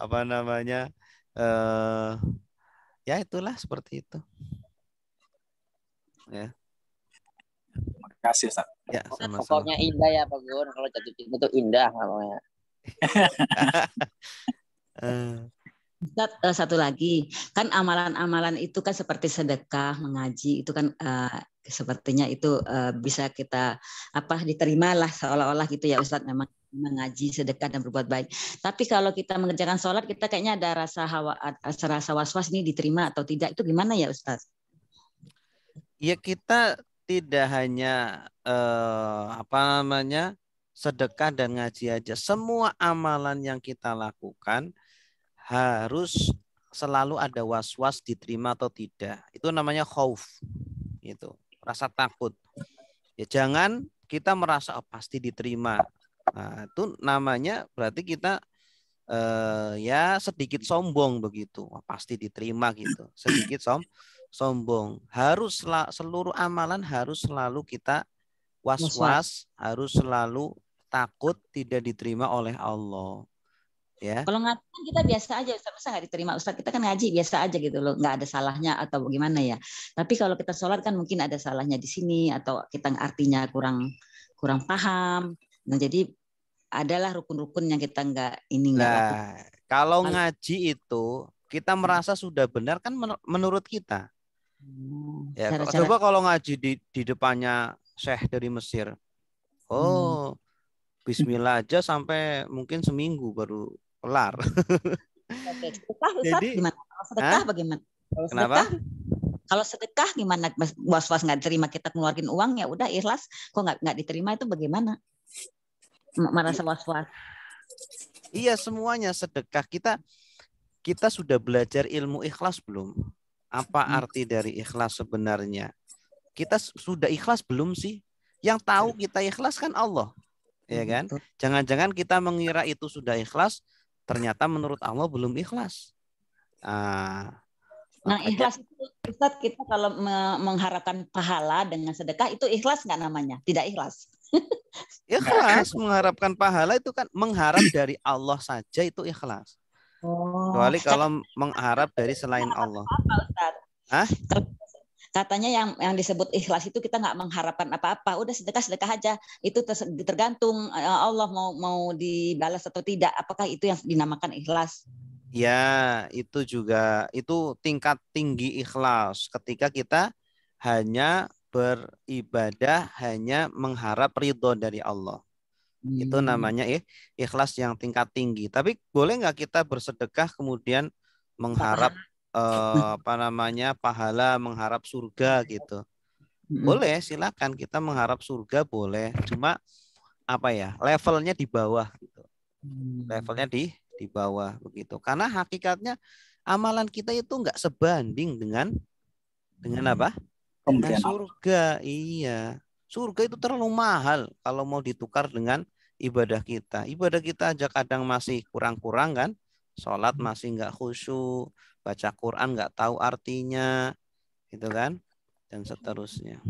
apa namanya? Eh, ya itulah seperti itu. Ya. Terima kasih, Ustaz. Ya, sama -sama. Pokoknya indah ya, Pak Gun. Kalau jatuh cinta itu indah namanya. (laughs) Eh, Ustaz, eh, satu lagi, kan amalan-amalan itu kan seperti sedekah, mengaji, itu kan uh, sepertinya itu uh, bisa kita apa diterimalah seolah-olah gitu ya Ustaz memang mengaji sedekah dan berbuat baik. Tapi kalau kita mengerjakan sholat kita kayaknya ada rasa hawa rasa was-was ini diterima atau tidak itu gimana ya Ustaz? Ya kita tidak hanya uh, apa namanya sedekah dan ngaji aja. Semua amalan yang kita lakukan harus selalu ada was-was diterima atau tidak. Itu namanya khauf. Itu rasa takut. Ya jangan kita merasa oh, pasti diterima. Nah, itu namanya berarti kita eh, ya sedikit sombong begitu. Oh, pasti diterima gitu. Sedikit som sombong. Harus seluruh amalan harus selalu kita was-was, harus selalu takut tidak diterima oleh Allah. Ya. Kalau ngaji kita biasa aja, masa nggak diterima Ustaz kita kan ngaji biasa aja gitu loh, nggak ada salahnya atau bagaimana ya. Tapi kalau kita sholat kan mungkin ada salahnya di sini atau kita artinya kurang kurang paham. Nah jadi adalah rukun-rukun yang kita nggak ini nggak. Nah, kalau ngaji itu kita hmm. merasa sudah benar kan menurut kita. Hmm, ya, cara -cara. coba kalau ngaji di di depannya Syekh dari Mesir. Hmm. Oh, hmm. bismillah aja sampai mungkin seminggu baru kelar. (laughs) Oke, sedekah Ustaz Jadi, gimana? Kalau sedekah bagaimana? Kalau Kenapa? Sedekah, kalau sedekah gimana? Was-was nggak terima kita ngeluarin uang ya udah ikhlas. Kok nggak nggak diterima itu bagaimana? Merasa iya. was-was. Iya semuanya sedekah kita kita sudah belajar ilmu ikhlas belum? Apa hmm. arti dari ikhlas sebenarnya? Kita sudah ikhlas belum sih? Yang tahu iya. kita ikhlas kan Allah. Ya iya, kan? Jangan-jangan kita mengira itu sudah ikhlas, ternyata menurut Allah belum ikhlas. Uh, nah ikhlas itu Ustaz, kita kalau mengharapkan pahala dengan sedekah itu ikhlas nggak namanya? Tidak ikhlas. (laughs) ikhlas mengharapkan pahala itu kan mengharap dari Allah saja itu ikhlas. Oh. Kecuali kalau mengharap dari selain Allah. Hah? katanya yang yang disebut ikhlas itu kita nggak mengharapkan apa-apa udah sedekah sedekah aja itu tergantung e, Allah mau mau dibalas atau tidak apakah itu yang dinamakan ikhlas ya itu juga itu tingkat tinggi ikhlas ketika kita hanya beribadah hanya mengharap ridho dari Allah hmm. itu namanya eh, ikhlas yang tingkat tinggi tapi boleh nggak kita bersedekah kemudian mengharap eh, (laughs) apa namanya pahala mengharap surga gitu. Boleh, silakan kita mengharap surga boleh. Cuma apa ya? Levelnya di bawah gitu. Hmm. Levelnya di di bawah begitu. Karena hakikatnya amalan kita itu nggak sebanding dengan dengan hmm. apa? Dengan surga. Iya. Surga itu terlalu mahal kalau mau ditukar dengan ibadah kita. Ibadah kita aja kadang masih kurang-kurang kan. Sholat hmm. masih nggak khusyuk, baca Quran nggak tahu artinya, gitu kan? Dan seterusnya.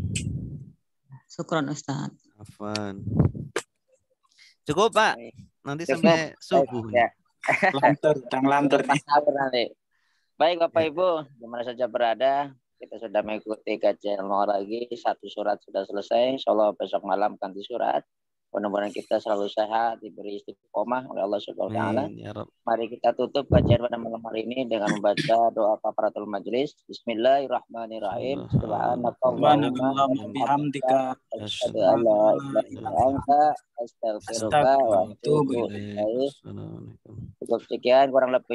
Syukron Ustaz. Afan. Cukup Pak. Nanti Cukup. sampai subuh. Ya. (laughs) lantur, tang lantur. Baik Bapak ya. Ibu, dimana saja berada, kita sudah mengikuti kajian lagi. Satu surat sudah selesai. Insya Allah besok malam ganti surat mudah-mudahan kita selalu sehat diberi istiqomah oleh Allah Subhanahu wa taala. Ya Mari kita tutup bacaan pada malam hari ini dengan membaca doa kafaratul majelis. Bismillahirrahmanirrahim. Subhanakallahumma wa bihamdika asyhadu an la ilaha illa anta astaghfiruka wa atubu ilaik. Cukup sekian kurang lebih